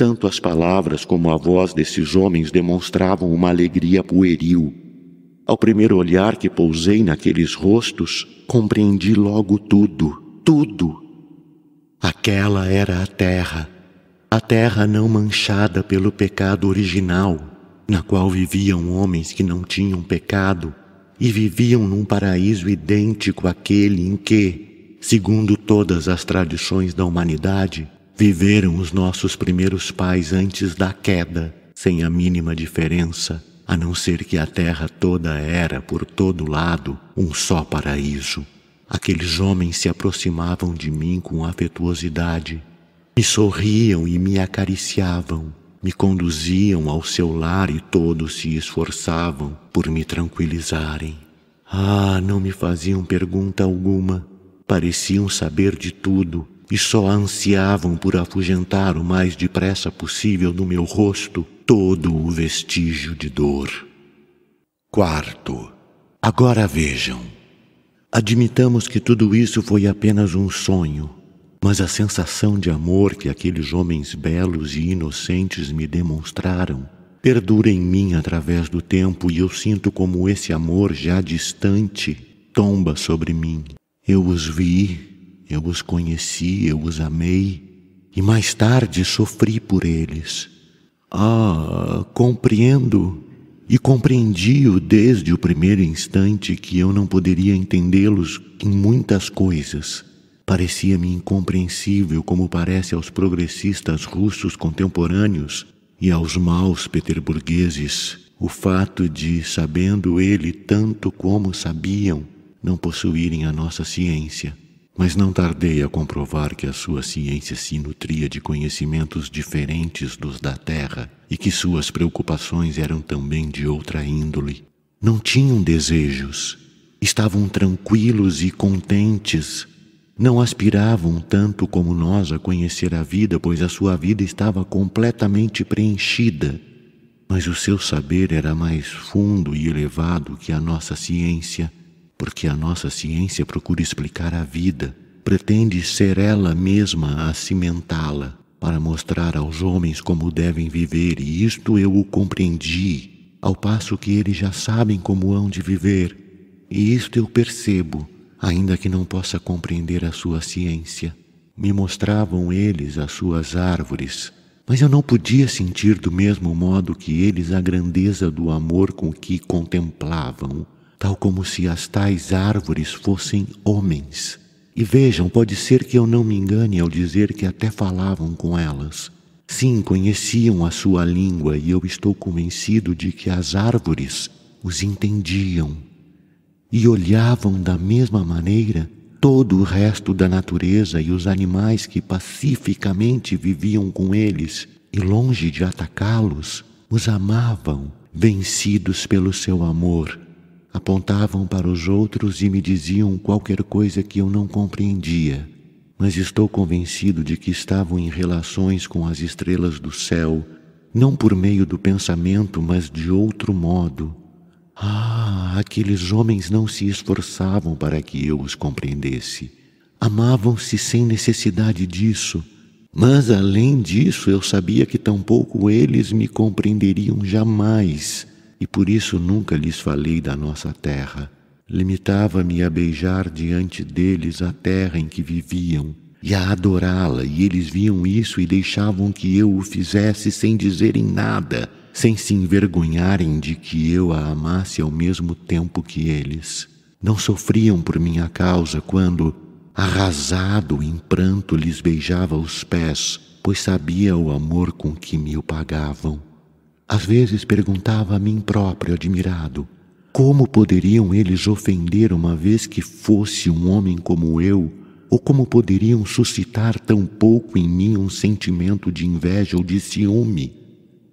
tanto as palavras como a voz desses homens demonstravam uma alegria pueril. Ao primeiro olhar que pousei naqueles rostos, compreendi logo tudo, tudo. Aquela era a terra, a terra não manchada pelo pecado original, na qual viviam homens que não tinham pecado e viviam num paraíso idêntico àquele em que, segundo todas as tradições da humanidade, Viveram os nossos primeiros pais antes da queda, sem a mínima diferença, a não ser que a terra toda era, por todo lado, um só paraíso. Aqueles homens se aproximavam de mim com afetuosidade, me sorriam e me acariciavam, me conduziam ao seu lar e todos se esforçavam por me tranquilizarem. Ah, não me faziam pergunta alguma, pareciam saber de tudo e só ansiavam por afugentar o mais depressa possível do meu rosto todo o vestígio de dor. Quarto, agora vejam. Admitamos que tudo isso foi apenas um sonho, mas a sensação de amor que aqueles homens belos e inocentes me demonstraram perdura em mim através do tempo e eu sinto como esse amor já distante tomba sobre mim. Eu os vi, eu os conheci, eu os amei, e mais tarde sofri por eles. Ah, compreendo e compreendi-o desde o primeiro instante que eu não poderia entendê-los em muitas coisas. Parecia-me incompreensível como parece aos progressistas russos contemporâneos e aos maus peterburgueses o fato de, sabendo ele tanto como sabiam, não possuírem a nossa ciência mas não tardei a comprovar que a sua ciência se nutria de conhecimentos diferentes dos da Terra e que suas preocupações eram também de outra índole. Não tinham desejos, estavam tranquilos e contentes. Não aspiravam tanto como nós a conhecer a vida, pois a sua vida estava completamente preenchida. Mas o seu saber era mais fundo e elevado que a nossa ciência porque a nossa ciência procura explicar a vida, pretende ser ela mesma a cimentá-la, para mostrar aos homens como devem viver, e isto eu o compreendi, ao passo que eles já sabem como hão de viver, e isto eu percebo, ainda que não possa compreender a sua ciência. Me mostravam eles as suas árvores, mas eu não podia sentir do mesmo modo que eles a grandeza do amor com que contemplavam tal como se as tais árvores fossem homens. E vejam, pode ser que eu não me engane ao dizer que até falavam com elas. Sim, conheciam a sua língua e eu estou convencido de que as árvores os entendiam e olhavam da mesma maneira todo o resto da natureza e os animais que pacificamente viviam com eles e longe de atacá-los, os amavam, vencidos pelo seu amor apontavam para os outros e me diziam qualquer coisa que eu não compreendia, mas estou convencido de que estavam em relações com as estrelas do céu, não por meio do pensamento, mas de outro modo. Ah, aqueles homens não se esforçavam para que eu os compreendesse. Amavam-se sem necessidade disso. Mas além disso, eu sabia que tampouco eles me compreenderiam jamais, e por isso nunca lhes falei da nossa terra. Limitava-me a beijar diante deles a terra em que viviam e a adorá-la, e eles viam isso e deixavam que eu o fizesse sem dizerem nada, sem se envergonharem de que eu a amasse ao mesmo tempo que eles. Não sofriam por minha causa quando, arrasado em pranto, lhes beijava os pés, pois sabia o amor com que me o pagavam. Às vezes perguntava a mim próprio, admirado, como poderiam eles ofender uma vez que fosse um homem como eu, ou como poderiam suscitar tão pouco em mim um sentimento de inveja ou de ciúme?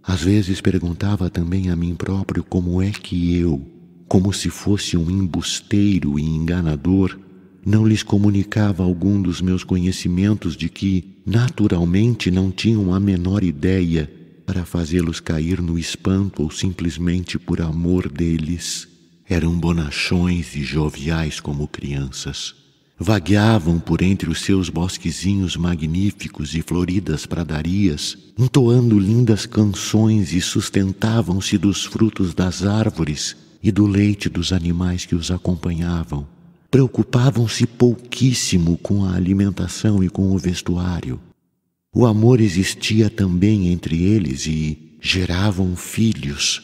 Às vezes perguntava também a mim próprio como é que eu, como se fosse um embusteiro e enganador, não lhes comunicava algum dos meus conhecimentos de que, naturalmente, não tinham a menor ideia para fazê-los cair no espanto ou simplesmente por amor deles. Eram bonachões e joviais como crianças. Vagueavam por entre os seus bosquezinhos magníficos e floridas pradarias, entoando lindas canções e sustentavam-se dos frutos das árvores e do leite dos animais que os acompanhavam. Preocupavam-se pouquíssimo com a alimentação e com o vestuário. O amor existia também entre eles e geravam filhos,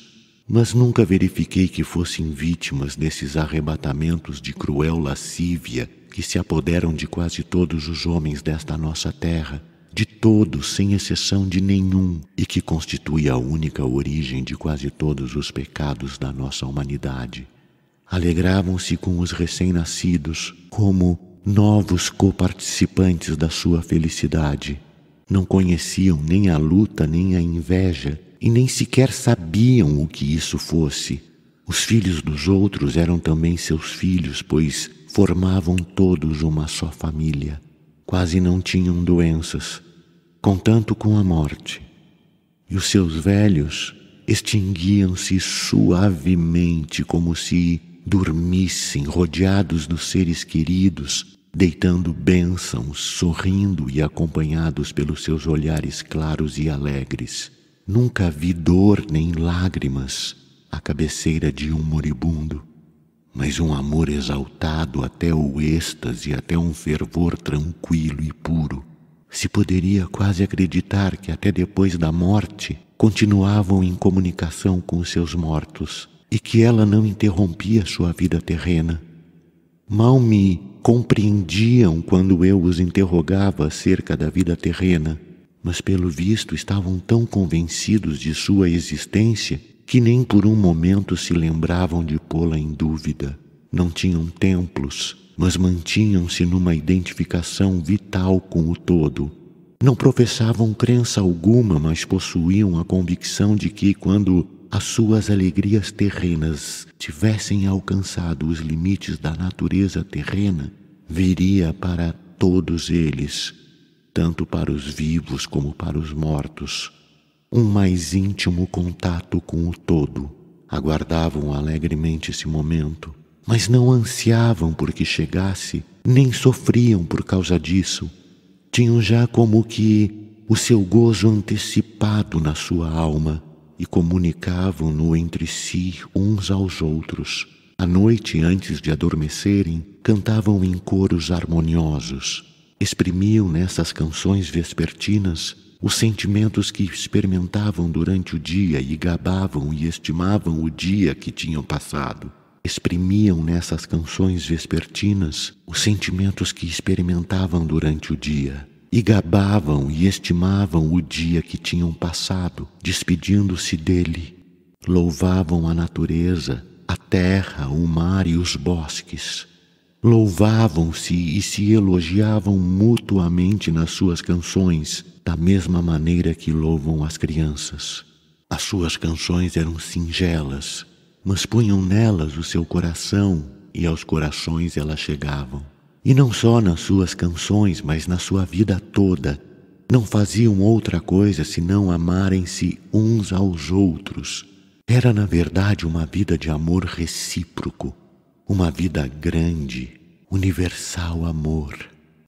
mas nunca verifiquei que fossem vítimas desses arrebatamentos de cruel lascívia que se apoderam de quase todos os homens desta nossa terra, de todos, sem exceção de nenhum, e que constitui a única origem de quase todos os pecados da nossa humanidade. Alegravam-se com os recém-nascidos como novos coparticipantes da sua felicidade não conheciam nem a luta nem a inveja, e nem sequer sabiam o que isso fosse. Os filhos dos outros eram também seus filhos, pois formavam todos uma só família. Quase não tinham doenças, contanto com a morte. E os seus velhos extinguiam-se suavemente, como se dormissem, rodeados dos seres queridos, deitando bênçãos, sorrindo e acompanhados pelos seus olhares claros e alegres. Nunca vi dor nem lágrimas à cabeceira de um moribundo, mas um amor exaltado até o êxtase, até um fervor tranquilo e puro. Se poderia quase acreditar que até depois da morte continuavam em comunicação com os seus mortos e que ela não interrompia sua vida terrena. Mal me compreendiam quando eu os interrogava acerca da vida terrena, mas pelo visto estavam tão convencidos de sua existência que nem por um momento se lembravam de pô-la em dúvida. Não tinham templos, mas mantinham-se numa identificação vital com o todo. Não professavam crença alguma, mas possuíam a convicção de que, quando as suas alegrias terrenas tivessem alcançado os limites da natureza terrena, viria para todos eles, tanto para os vivos como para os mortos, um mais íntimo contato com o todo. Aguardavam alegremente esse momento, mas não ansiavam por que chegasse, nem sofriam por causa disso. Tinham já como que o seu gozo antecipado na sua alma e comunicavam-no entre si uns aos outros. À noite, antes de adormecerem, cantavam em coros harmoniosos. Exprimiam nessas canções vespertinas os sentimentos que experimentavam durante o dia e gabavam e estimavam o dia que tinham passado. Exprimiam nessas canções vespertinas os sentimentos que experimentavam durante o dia e gabavam e estimavam o dia que tinham passado, despedindo-se dele. Louvavam a natureza, a terra, o mar e os bosques. Louvavam-se e se elogiavam mutuamente nas suas canções, da mesma maneira que louvam as crianças. As suas canções eram singelas, mas punham nelas o seu coração e aos corações elas chegavam. E não só nas suas canções, mas na sua vida toda, não faziam outra coisa senão amarem-se uns aos outros. Era, na verdade, uma vida de amor recíproco, uma vida grande, universal amor.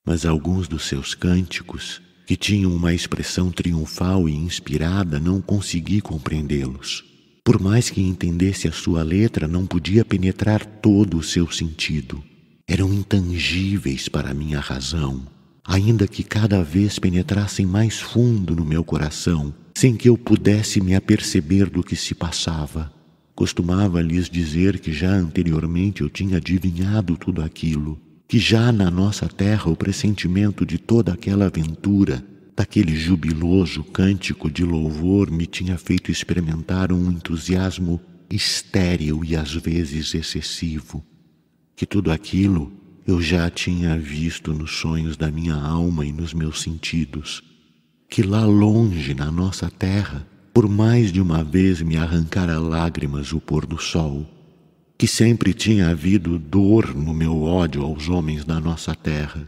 Mas alguns dos seus cânticos, que tinham uma expressão triunfal e inspirada, não consegui compreendê-los. Por mais que entendesse a sua letra, não podia penetrar todo o seu sentido eram intangíveis para minha razão, ainda que cada vez penetrassem mais fundo no meu coração, sem que eu pudesse me aperceber do que se passava. Costumava lhes dizer que já anteriormente eu tinha adivinhado tudo aquilo, que já na nossa terra o pressentimento de toda aquela aventura, daquele jubiloso cântico de louvor, me tinha feito experimentar um entusiasmo estéril e às vezes excessivo que tudo aquilo eu já tinha visto nos sonhos da minha alma e nos meus sentidos, que lá longe na nossa terra, por mais de uma vez me arrancara lágrimas o pôr do sol, que sempre tinha havido dor no meu ódio aos homens da nossa terra,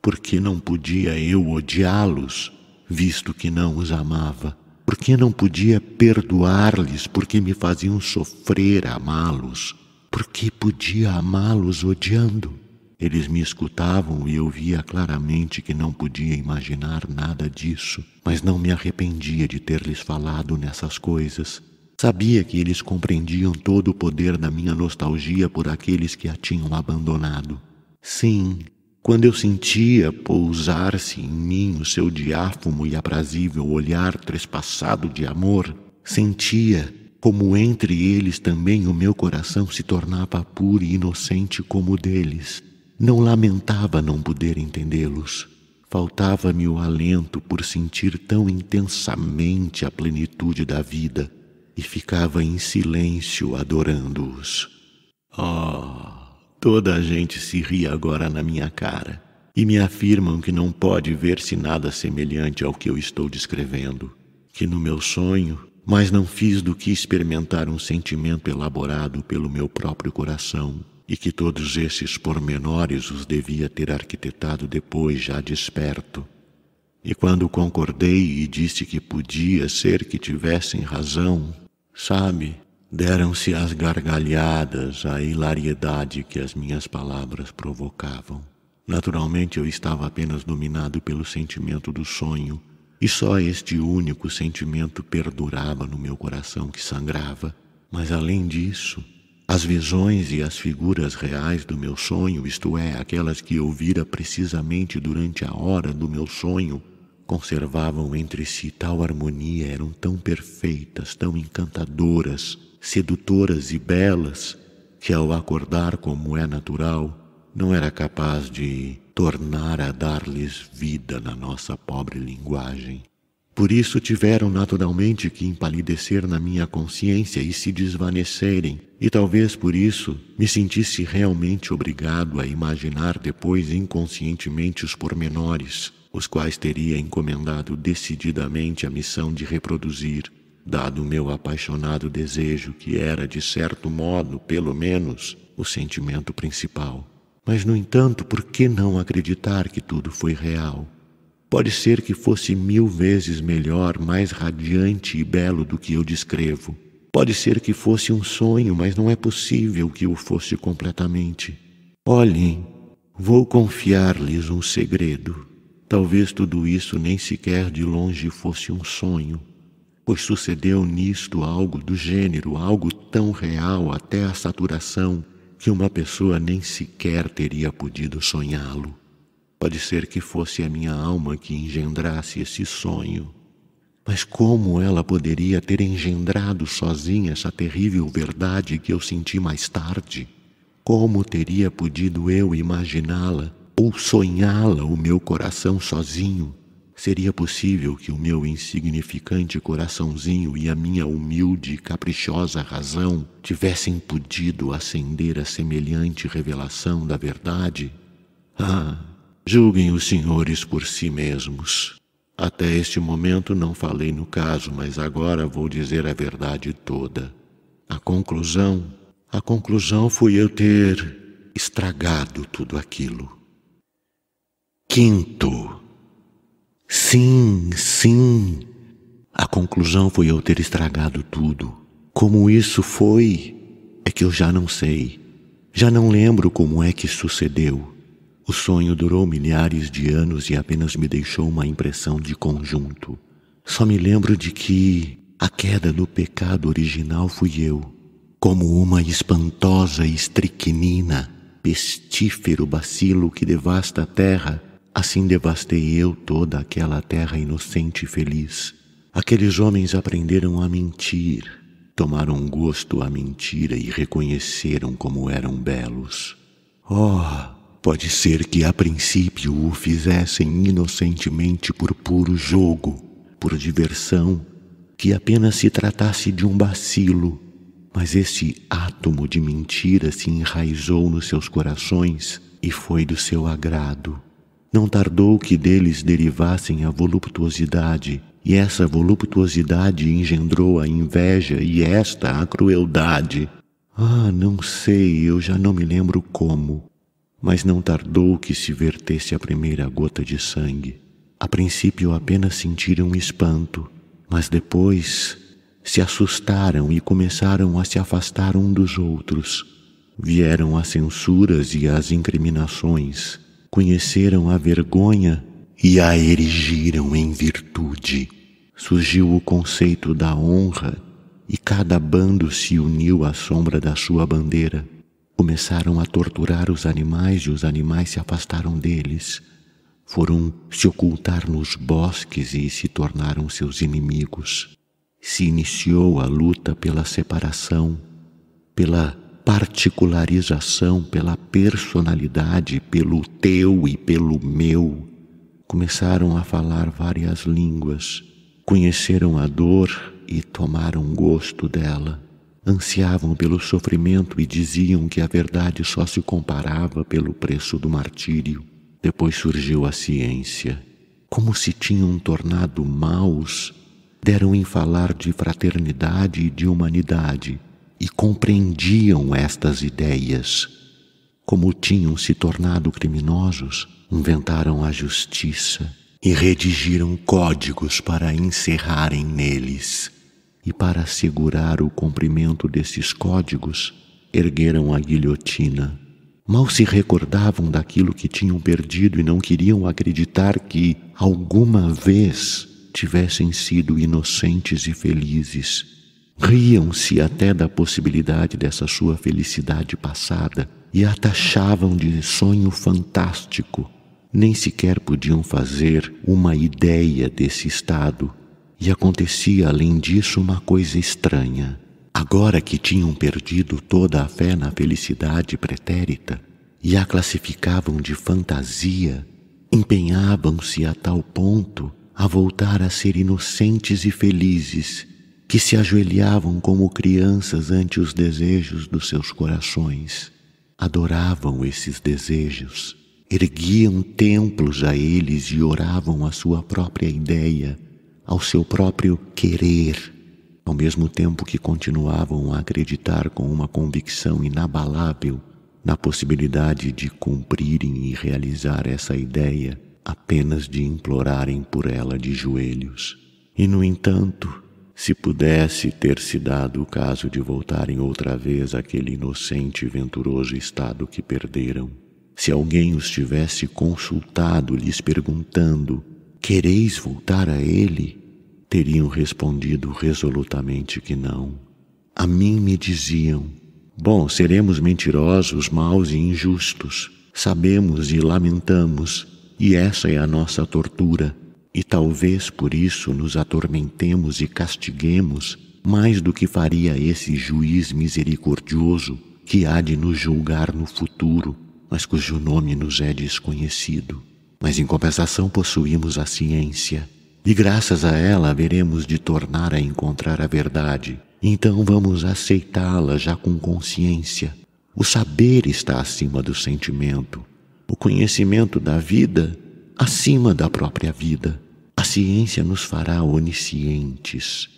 porque não podia eu odiá-los, visto que não os amava, porque não podia perdoar-lhes, porque me faziam sofrer amá-los porque podia amá-los odiando. Eles me escutavam e eu via claramente que não podia imaginar nada disso, mas não me arrependia de ter-lhes falado nessas coisas. Sabia que eles compreendiam todo o poder da minha nostalgia por aqueles que a tinham abandonado. Sim, quando eu sentia pousar-se em mim o seu diáfano e aprazível olhar trespassado de amor, sentia como entre eles também o meu coração se tornava puro e inocente como o deles. Não lamentava não poder entendê-los. Faltava-me o alento por sentir tão intensamente a plenitude da vida e ficava em silêncio adorando-os. Oh, toda a gente se ri agora na minha cara e me afirmam que não pode ver-se nada semelhante ao que eu estou descrevendo, que no meu sonho mas não fiz do que experimentar um sentimento elaborado pelo meu próprio coração e que todos esses pormenores os devia ter arquitetado depois já desperto. E quando concordei e disse que podia ser que tivessem razão, sabe, deram-se as gargalhadas à hilariedade que as minhas palavras provocavam. Naturalmente eu estava apenas dominado pelo sentimento do sonho e só este único sentimento perdurava no meu coração que sangrava. Mas além disso, as visões e as figuras reais do meu sonho, isto é, aquelas que eu vira precisamente durante a hora do meu sonho, conservavam entre si tal harmonia, eram tão perfeitas, tão encantadoras, sedutoras e belas, que ao acordar, como é natural, não era capaz de tornar a dar-lhes vida na nossa pobre linguagem. Por isso tiveram naturalmente que empalidecer na minha consciência e se desvanecerem, e talvez por isso me sentisse realmente obrigado a imaginar depois inconscientemente os pormenores, os quais teria encomendado decididamente a missão de reproduzir, dado o meu apaixonado desejo, que era, de certo modo, pelo menos, o sentimento principal. Mas, no entanto, por que não acreditar que tudo foi real? Pode ser que fosse mil vezes melhor, mais radiante e belo do que eu descrevo. Pode ser que fosse um sonho, mas não é possível que o fosse completamente. Olhem, vou confiar-lhes um segredo. Talvez tudo isso nem sequer de longe fosse um sonho, pois sucedeu nisto algo do gênero, algo tão real até a saturação que uma pessoa nem sequer teria podido sonhá-lo. Pode ser que fosse a minha alma que engendrasse esse sonho. Mas como ela poderia ter engendrado sozinha essa terrível verdade que eu senti mais tarde? Como teria podido eu imaginá-la ou sonhá-la o meu coração sozinho? Seria possível que o meu insignificante coraçãozinho e a minha humilde e caprichosa razão tivessem podido acender a semelhante revelação da verdade? Ah, julguem os senhores por si mesmos. Até este momento não falei no caso, mas agora vou dizer a verdade toda. A conclusão, a conclusão foi eu ter estragado tudo aquilo. Quinto, Sim, sim. A conclusão foi eu ter estragado tudo. Como isso foi, é que eu já não sei. Já não lembro como é que sucedeu. O sonho durou milhares de anos e apenas me deixou uma impressão de conjunto. Só me lembro de que a queda do pecado original fui eu, como uma espantosa estricnina, pestífero bacilo que devasta a terra Assim devastei eu toda aquela terra inocente e feliz. Aqueles homens aprenderam a mentir, tomaram gosto à mentira e reconheceram como eram belos. Oh, pode ser que a princípio o fizessem inocentemente por puro jogo, por diversão, que apenas se tratasse de um bacilo, mas esse átomo de mentira se enraizou nos seus corações e foi do seu agrado. Não tardou que deles derivassem a voluptuosidade, e essa voluptuosidade engendrou a inveja e esta a crueldade. Ah, não sei, eu já não me lembro como, mas não tardou que se vertesse a primeira gota de sangue. A princípio apenas sentiram espanto, mas depois se assustaram e começaram a se afastar um dos outros. Vieram as censuras e as incriminações conheceram a vergonha e a erigiram em virtude. Surgiu o conceito da honra e cada bando se uniu à sombra da sua bandeira. Começaram a torturar os animais e os animais se afastaram deles. Foram se ocultar nos bosques e se tornaram seus inimigos. Se iniciou a luta pela separação, pela particularização, pela personalidade, pelo teu e pelo meu, começaram a falar várias línguas, conheceram a dor e tomaram gosto dela. Ansiavam pelo sofrimento e diziam que a verdade só se comparava pelo preço do martírio. Depois surgiu a ciência. Como se tinham tornado maus, deram em falar de fraternidade e de humanidade e compreendiam estas ideias. Como tinham se tornado criminosos, inventaram a justiça e redigiram códigos para encerrarem neles. E para assegurar o cumprimento desses códigos, ergueram a guilhotina. Mal se recordavam daquilo que tinham perdido e não queriam acreditar que, alguma vez, tivessem sido inocentes e felizes Riam-se até da possibilidade dessa sua felicidade passada e a taxavam de sonho fantástico. Nem sequer podiam fazer uma ideia desse estado. E acontecia, além disso, uma coisa estranha. Agora que tinham perdido toda a fé na felicidade pretérita e a classificavam de fantasia, empenhavam-se a tal ponto a voltar a ser inocentes e felizes que se ajoelhavam como crianças ante os desejos dos seus corações, adoravam esses desejos, erguiam templos a eles e oravam a sua própria ideia, ao seu próprio querer, ao mesmo tempo que continuavam a acreditar com uma convicção inabalável na possibilidade de cumprirem e realizar essa ideia apenas de implorarem por ela de joelhos. E, no entanto, se pudesse ter se dado o caso de voltarem outra vez àquele inocente e venturoso estado que perderam, se alguém os tivesse consultado, lhes perguntando: Quereis voltar a ele? Teriam respondido resolutamente que não. A mim me diziam: Bom, seremos mentirosos, maus e injustos. Sabemos e lamentamos, e essa é a nossa tortura e talvez por isso nos atormentemos e castiguemos mais do que faria esse juiz misericordioso que há de nos julgar no futuro, mas cujo nome nos é desconhecido. Mas em compensação possuímos a ciência, e graças a ela veremos de tornar a encontrar a verdade. Então vamos aceitá-la já com consciência. O saber está acima do sentimento. O conhecimento da vida acima da própria vida. A ciência nos fará oniscientes.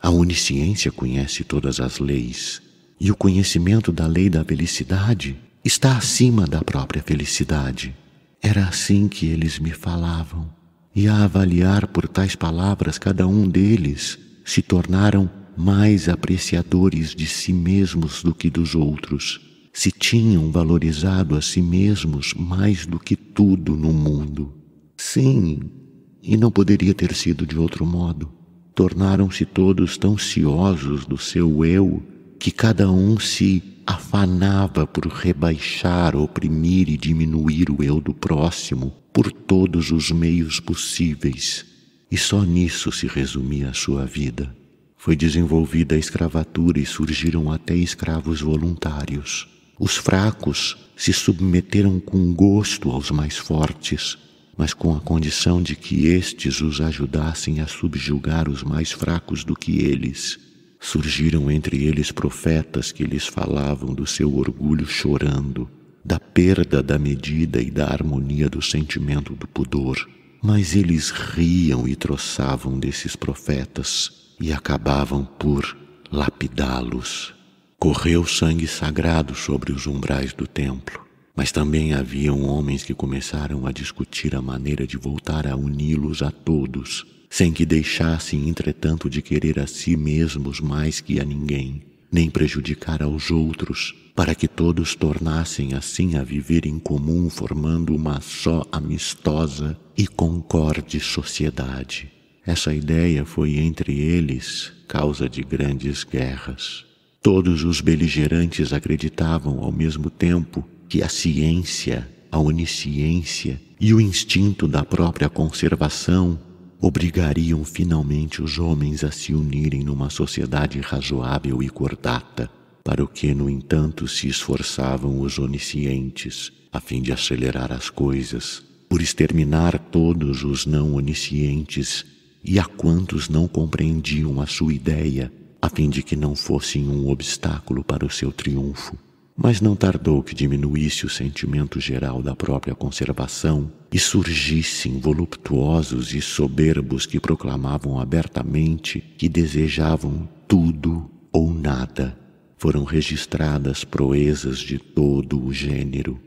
A onisciência conhece todas as leis, e o conhecimento da lei da felicidade está acima da própria felicidade. Era assim que eles me falavam, e a avaliar por tais palavras cada um deles se tornaram mais apreciadores de si mesmos do que dos outros, se tinham valorizado a si mesmos mais do que tudo no mundo. Sim, e não poderia ter sido de outro modo. Tornaram-se todos tão ciosos do seu eu que cada um se afanava por rebaixar, oprimir e diminuir o eu do próximo por todos os meios possíveis. E só nisso se resumia a sua vida. Foi desenvolvida a escravatura e surgiram até escravos voluntários. Os fracos se submeteram com gosto aos mais fortes mas com a condição de que estes os ajudassem a subjugar os mais fracos do que eles. Surgiram entre eles profetas que lhes falavam do seu orgulho chorando, da perda da medida e da harmonia do sentimento do pudor. Mas eles riam e troçavam desses profetas e acabavam por lapidá-los. Correu sangue sagrado sobre os umbrais do templo. Mas também haviam homens que começaram a discutir a maneira de voltar a uni-los a todos, sem que deixassem, entretanto, de querer a si mesmos mais que a ninguém, nem prejudicar aos outros, para que todos tornassem assim a viver em comum, formando uma só amistosa e concorde sociedade. Essa ideia foi entre eles causa de grandes guerras. Todos os beligerantes acreditavam ao mesmo tempo que a ciência, a onisciência e o instinto da própria conservação obrigariam finalmente os homens a se unirem numa sociedade razoável e cordata, para o que, no entanto, se esforçavam os oniscientes, a fim de acelerar as coisas, por exterminar todos os não oniscientes e a quantos não compreendiam a sua ideia, a fim de que não fossem um obstáculo para o seu triunfo. Mas não tardou que diminuísse o sentimento geral da própria conservação e surgissem voluptuosos e soberbos que proclamavam abertamente que desejavam tudo ou nada. Foram registradas proezas de todo o gênero.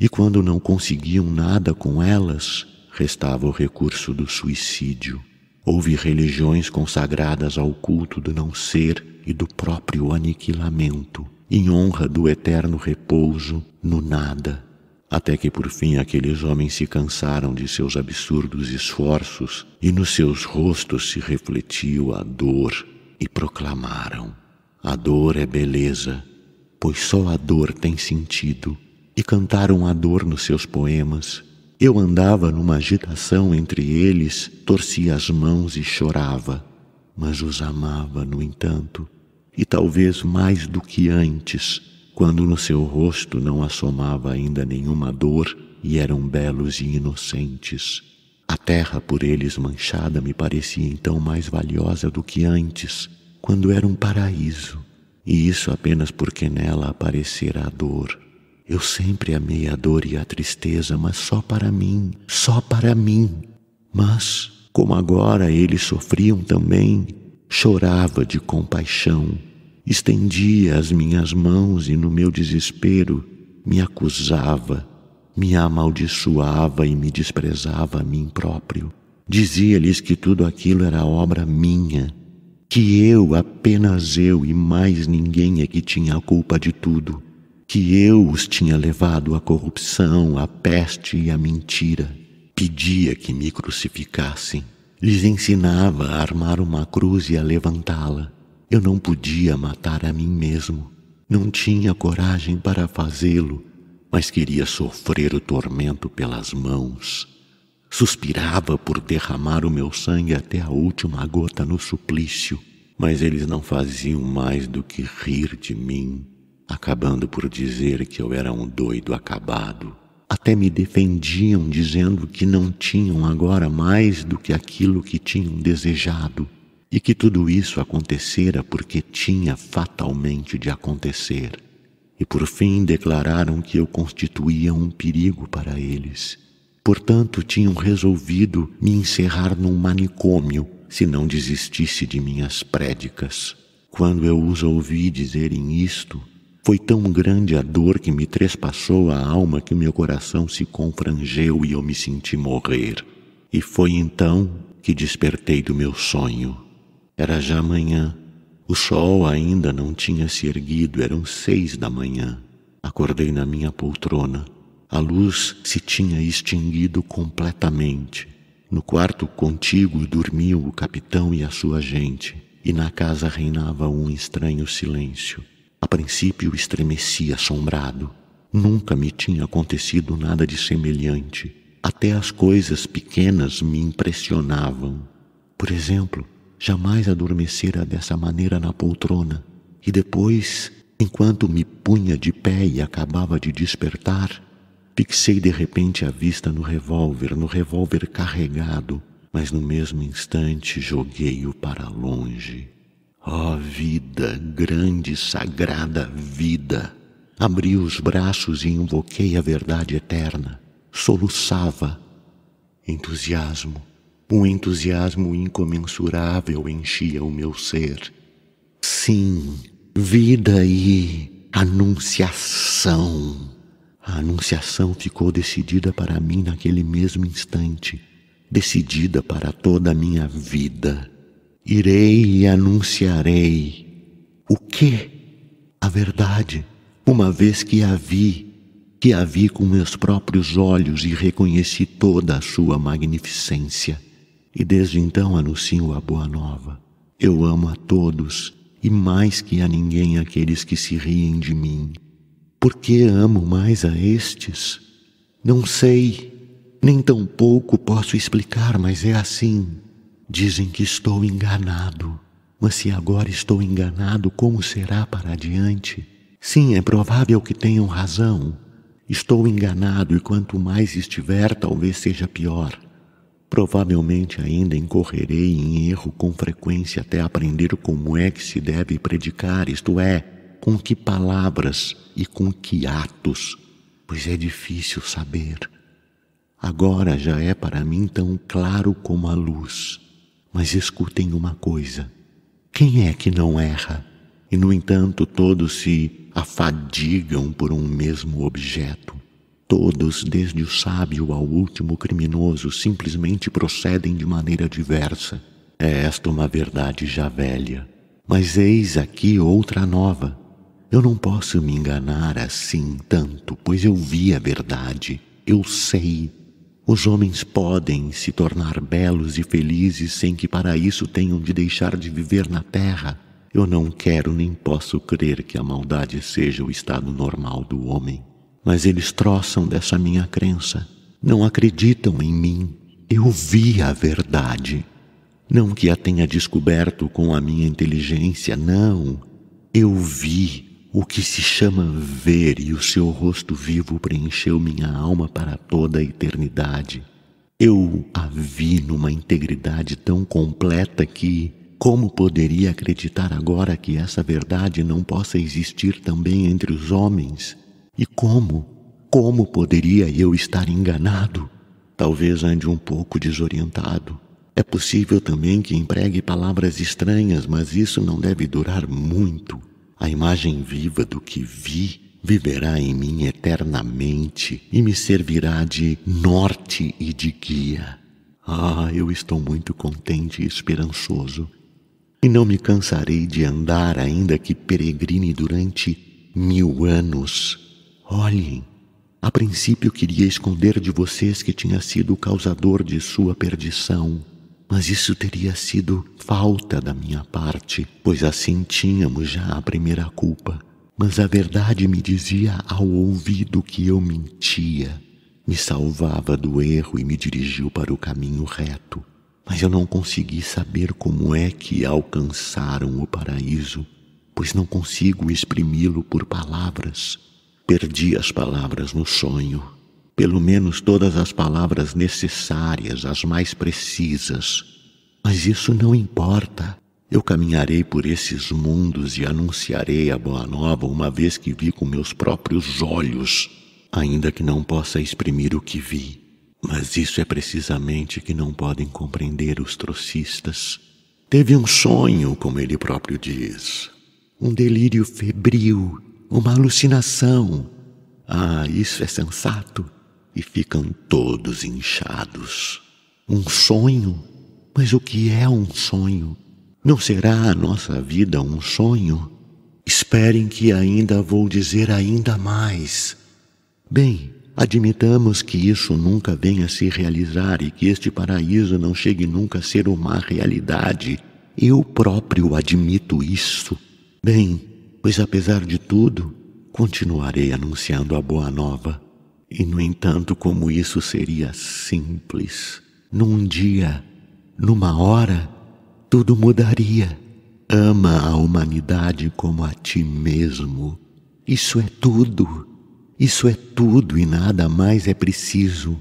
E quando não conseguiam nada com elas, restava o recurso do suicídio. Houve religiões consagradas ao culto do não ser e do próprio aniquilamento em honra do eterno repouso no nada, até que por fim aqueles homens se cansaram de seus absurdos esforços e nos seus rostos se refletiu a dor e proclamaram: A dor é beleza, pois só a dor tem sentido. E cantaram a dor nos seus poemas. Eu andava numa agitação entre eles, torcia as mãos e chorava, mas os amava, no entanto, e talvez mais do que antes, quando no seu rosto não assomava ainda nenhuma dor e eram belos e inocentes. A terra por eles manchada me parecia então mais valiosa do que antes, quando era um paraíso, e isso apenas porque nela aparecera a dor. Eu sempre amei a dor e a tristeza, mas só para mim, só para mim. Mas, como agora eles sofriam também, chorava de compaixão estendia as minhas mãos e, no meu desespero, me acusava, me amaldiçoava e me desprezava a mim próprio. Dizia-lhes que tudo aquilo era obra minha, que eu, apenas eu e mais ninguém é que tinha a culpa de tudo, que eu os tinha levado à corrupção, à peste e à mentira. Pedia que me crucificassem. Lhes ensinava a armar uma cruz e a levantá-la eu não podia matar a mim mesmo. Não tinha coragem para fazê-lo, mas queria sofrer o tormento pelas mãos. Suspirava por derramar o meu sangue até a última gota no suplício, mas eles não faziam mais do que rir de mim, acabando por dizer que eu era um doido acabado. Até me defendiam, dizendo que não tinham agora mais do que aquilo que tinham desejado e que tudo isso acontecera porque tinha fatalmente de acontecer, e por fim declararam que eu constituía um perigo para eles. Portanto, tinham resolvido me encerrar num manicômio se não desistisse de minhas prédicas. Quando eu os ouvi dizerem isto, foi tão grande a dor que me trespassou a alma que meu coração se confrangeu e eu me senti morrer. E foi então que despertei do meu sonho. Era já manhã. O sol ainda não tinha se erguido, eram seis da manhã. Acordei na minha poltrona. A luz se tinha extinguido completamente. No quarto contíguo dormiu o capitão e a sua gente, e na casa reinava um estranho silêncio. A princípio estremeci assombrado. Nunca me tinha acontecido nada de semelhante. Até as coisas pequenas me impressionavam. Por exemplo, jamais adormecera dessa maneira na poltrona, e depois, enquanto me punha de pé e acabava de despertar, fixei de repente a vista no revólver, no revólver carregado, mas no mesmo instante joguei-o para longe. oh, vida, grande, sagrada vida! Abri os braços e invoquei a verdade eterna. Soluçava. Entusiasmo, um entusiasmo incomensurável enchia o meu ser. Sim, vida e anunciação. A anunciação ficou decidida para mim naquele mesmo instante, decidida para toda a minha vida. Irei e anunciarei. O que? A verdade, uma vez que a vi, que a vi com meus próprios olhos e reconheci toda a sua magnificência e desde então anuncio a boa nova. Eu amo a todos e mais que a ninguém aqueles que se riem de mim. Por que amo mais a estes? Não sei, nem tampouco posso explicar, mas é assim. Dizem que estou enganado, mas se agora estou enganado, como será para adiante? Sim, é provável que tenham razão. Estou enganado e quanto mais estiver, talvez seja pior. Provavelmente ainda incorrerei em erro com frequência até aprender como é que se deve predicar, isto é, com que palavras e com que atos, pois é difícil saber. Agora já é para mim tão claro como a luz. Mas escutem uma coisa: quem é que não erra? E no entanto, todos se afadigam por um mesmo objeto. Todos, desde o sábio ao último criminoso, simplesmente procedem de maneira diversa. É esta uma verdade já velha. Mas eis aqui outra nova. Eu não posso me enganar assim tanto, pois eu vi a verdade. Eu sei. Os homens podem se tornar belos e felizes sem que para isso tenham de deixar de viver na terra. Eu não quero nem posso crer que a maldade seja o estado normal do homem mas eles troçam dessa minha crença. Não acreditam em mim. Eu vi a verdade. Não que a tenha descoberto com a minha inteligência, não. Eu vi o que se chama ver e o seu rosto vivo preencheu minha alma para toda a eternidade. Eu a vi numa integridade tão completa que, como poderia acreditar agora que essa verdade não possa existir também entre os homens? E como, como poderia eu estar enganado? Talvez ande um pouco desorientado. É possível também que empregue palavras estranhas, mas isso não deve durar muito. A imagem viva do que vi viverá em mim eternamente e me servirá de norte e de guia. Ah, eu estou muito contente e esperançoso. E não me cansarei de andar, ainda que peregrine durante mil anos. Olhem, a princípio queria esconder de vocês que tinha sido o causador de sua perdição, mas isso teria sido falta da minha parte, pois assim tínhamos já a primeira culpa. Mas a verdade me dizia ao ouvido que eu mentia, me salvava do erro e me dirigiu para o caminho reto. Mas eu não consegui saber como é que alcançaram o paraíso, pois não consigo exprimi-lo por palavras Perdi as palavras no sonho, pelo menos todas as palavras necessárias, as mais precisas. Mas isso não importa. Eu caminharei por esses mundos e anunciarei a boa nova uma vez que vi com meus próprios olhos, ainda que não possa exprimir o que vi. Mas isso é precisamente que não podem compreender os trocistas. Teve um sonho, como ele próprio diz, um delírio febril uma alucinação. Ah, isso é sensato. E ficam todos inchados. Um sonho? Mas o que é um sonho? Não será a nossa vida um sonho? Esperem que ainda vou dizer ainda mais. Bem, admitamos que isso nunca venha a se realizar e que este paraíso não chegue nunca a ser uma realidade. Eu próprio admito isso. Bem, pois apesar de tudo, continuarei anunciando a boa nova. E, no entanto, como isso seria simples, num dia, numa hora, tudo mudaria. Ama a humanidade como a ti mesmo. Isso é tudo. Isso é tudo e nada mais é preciso.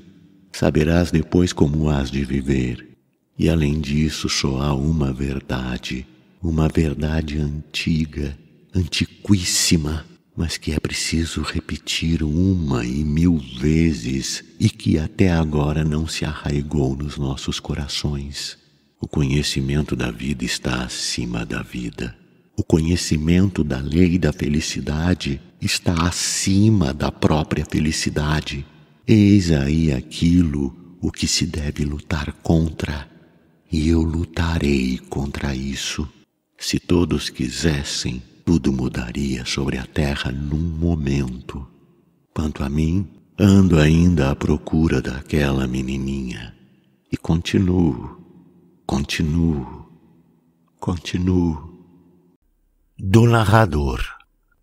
Saberás depois como has de viver. E além disso, só há uma verdade, uma verdade antiga antiquíssima, mas que é preciso repetir uma e mil vezes e que até agora não se arraigou nos nossos corações. O conhecimento da vida está acima da vida. O conhecimento da lei da felicidade está acima da própria felicidade. Eis aí aquilo o que se deve lutar contra, e eu lutarei contra isso. Se todos quisessem, tudo mudaria sobre a terra num momento. Quanto a mim, ando ainda à procura daquela menininha. E continuo, continuo, continuo. Do narrador.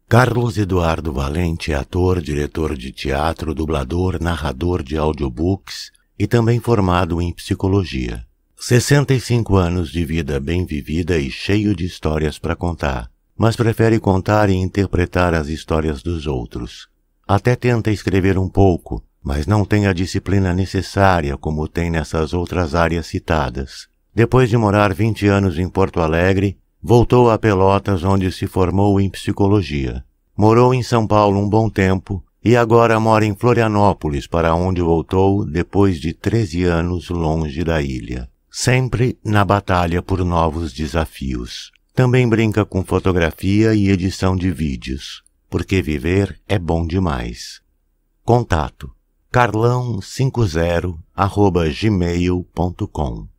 Carlos Eduardo Valente é ator, diretor de teatro, dublador, narrador de audiobooks e também formado em psicologia. 65 anos de vida bem vivida e cheio de histórias para contar mas prefere contar e interpretar as histórias dos outros. Até tenta escrever um pouco, mas não tem a disciplina necessária como tem nessas outras áreas citadas. Depois de morar 20 anos em Porto Alegre, voltou a Pelotas, onde se formou em psicologia. Morou em São Paulo um bom tempo e agora mora em Florianópolis, para onde voltou depois de 13 anos longe da ilha, sempre na batalha por novos desafios. Também brinca com fotografia e edição de vídeos, porque viver é bom demais. Contato carlão50 gmail.com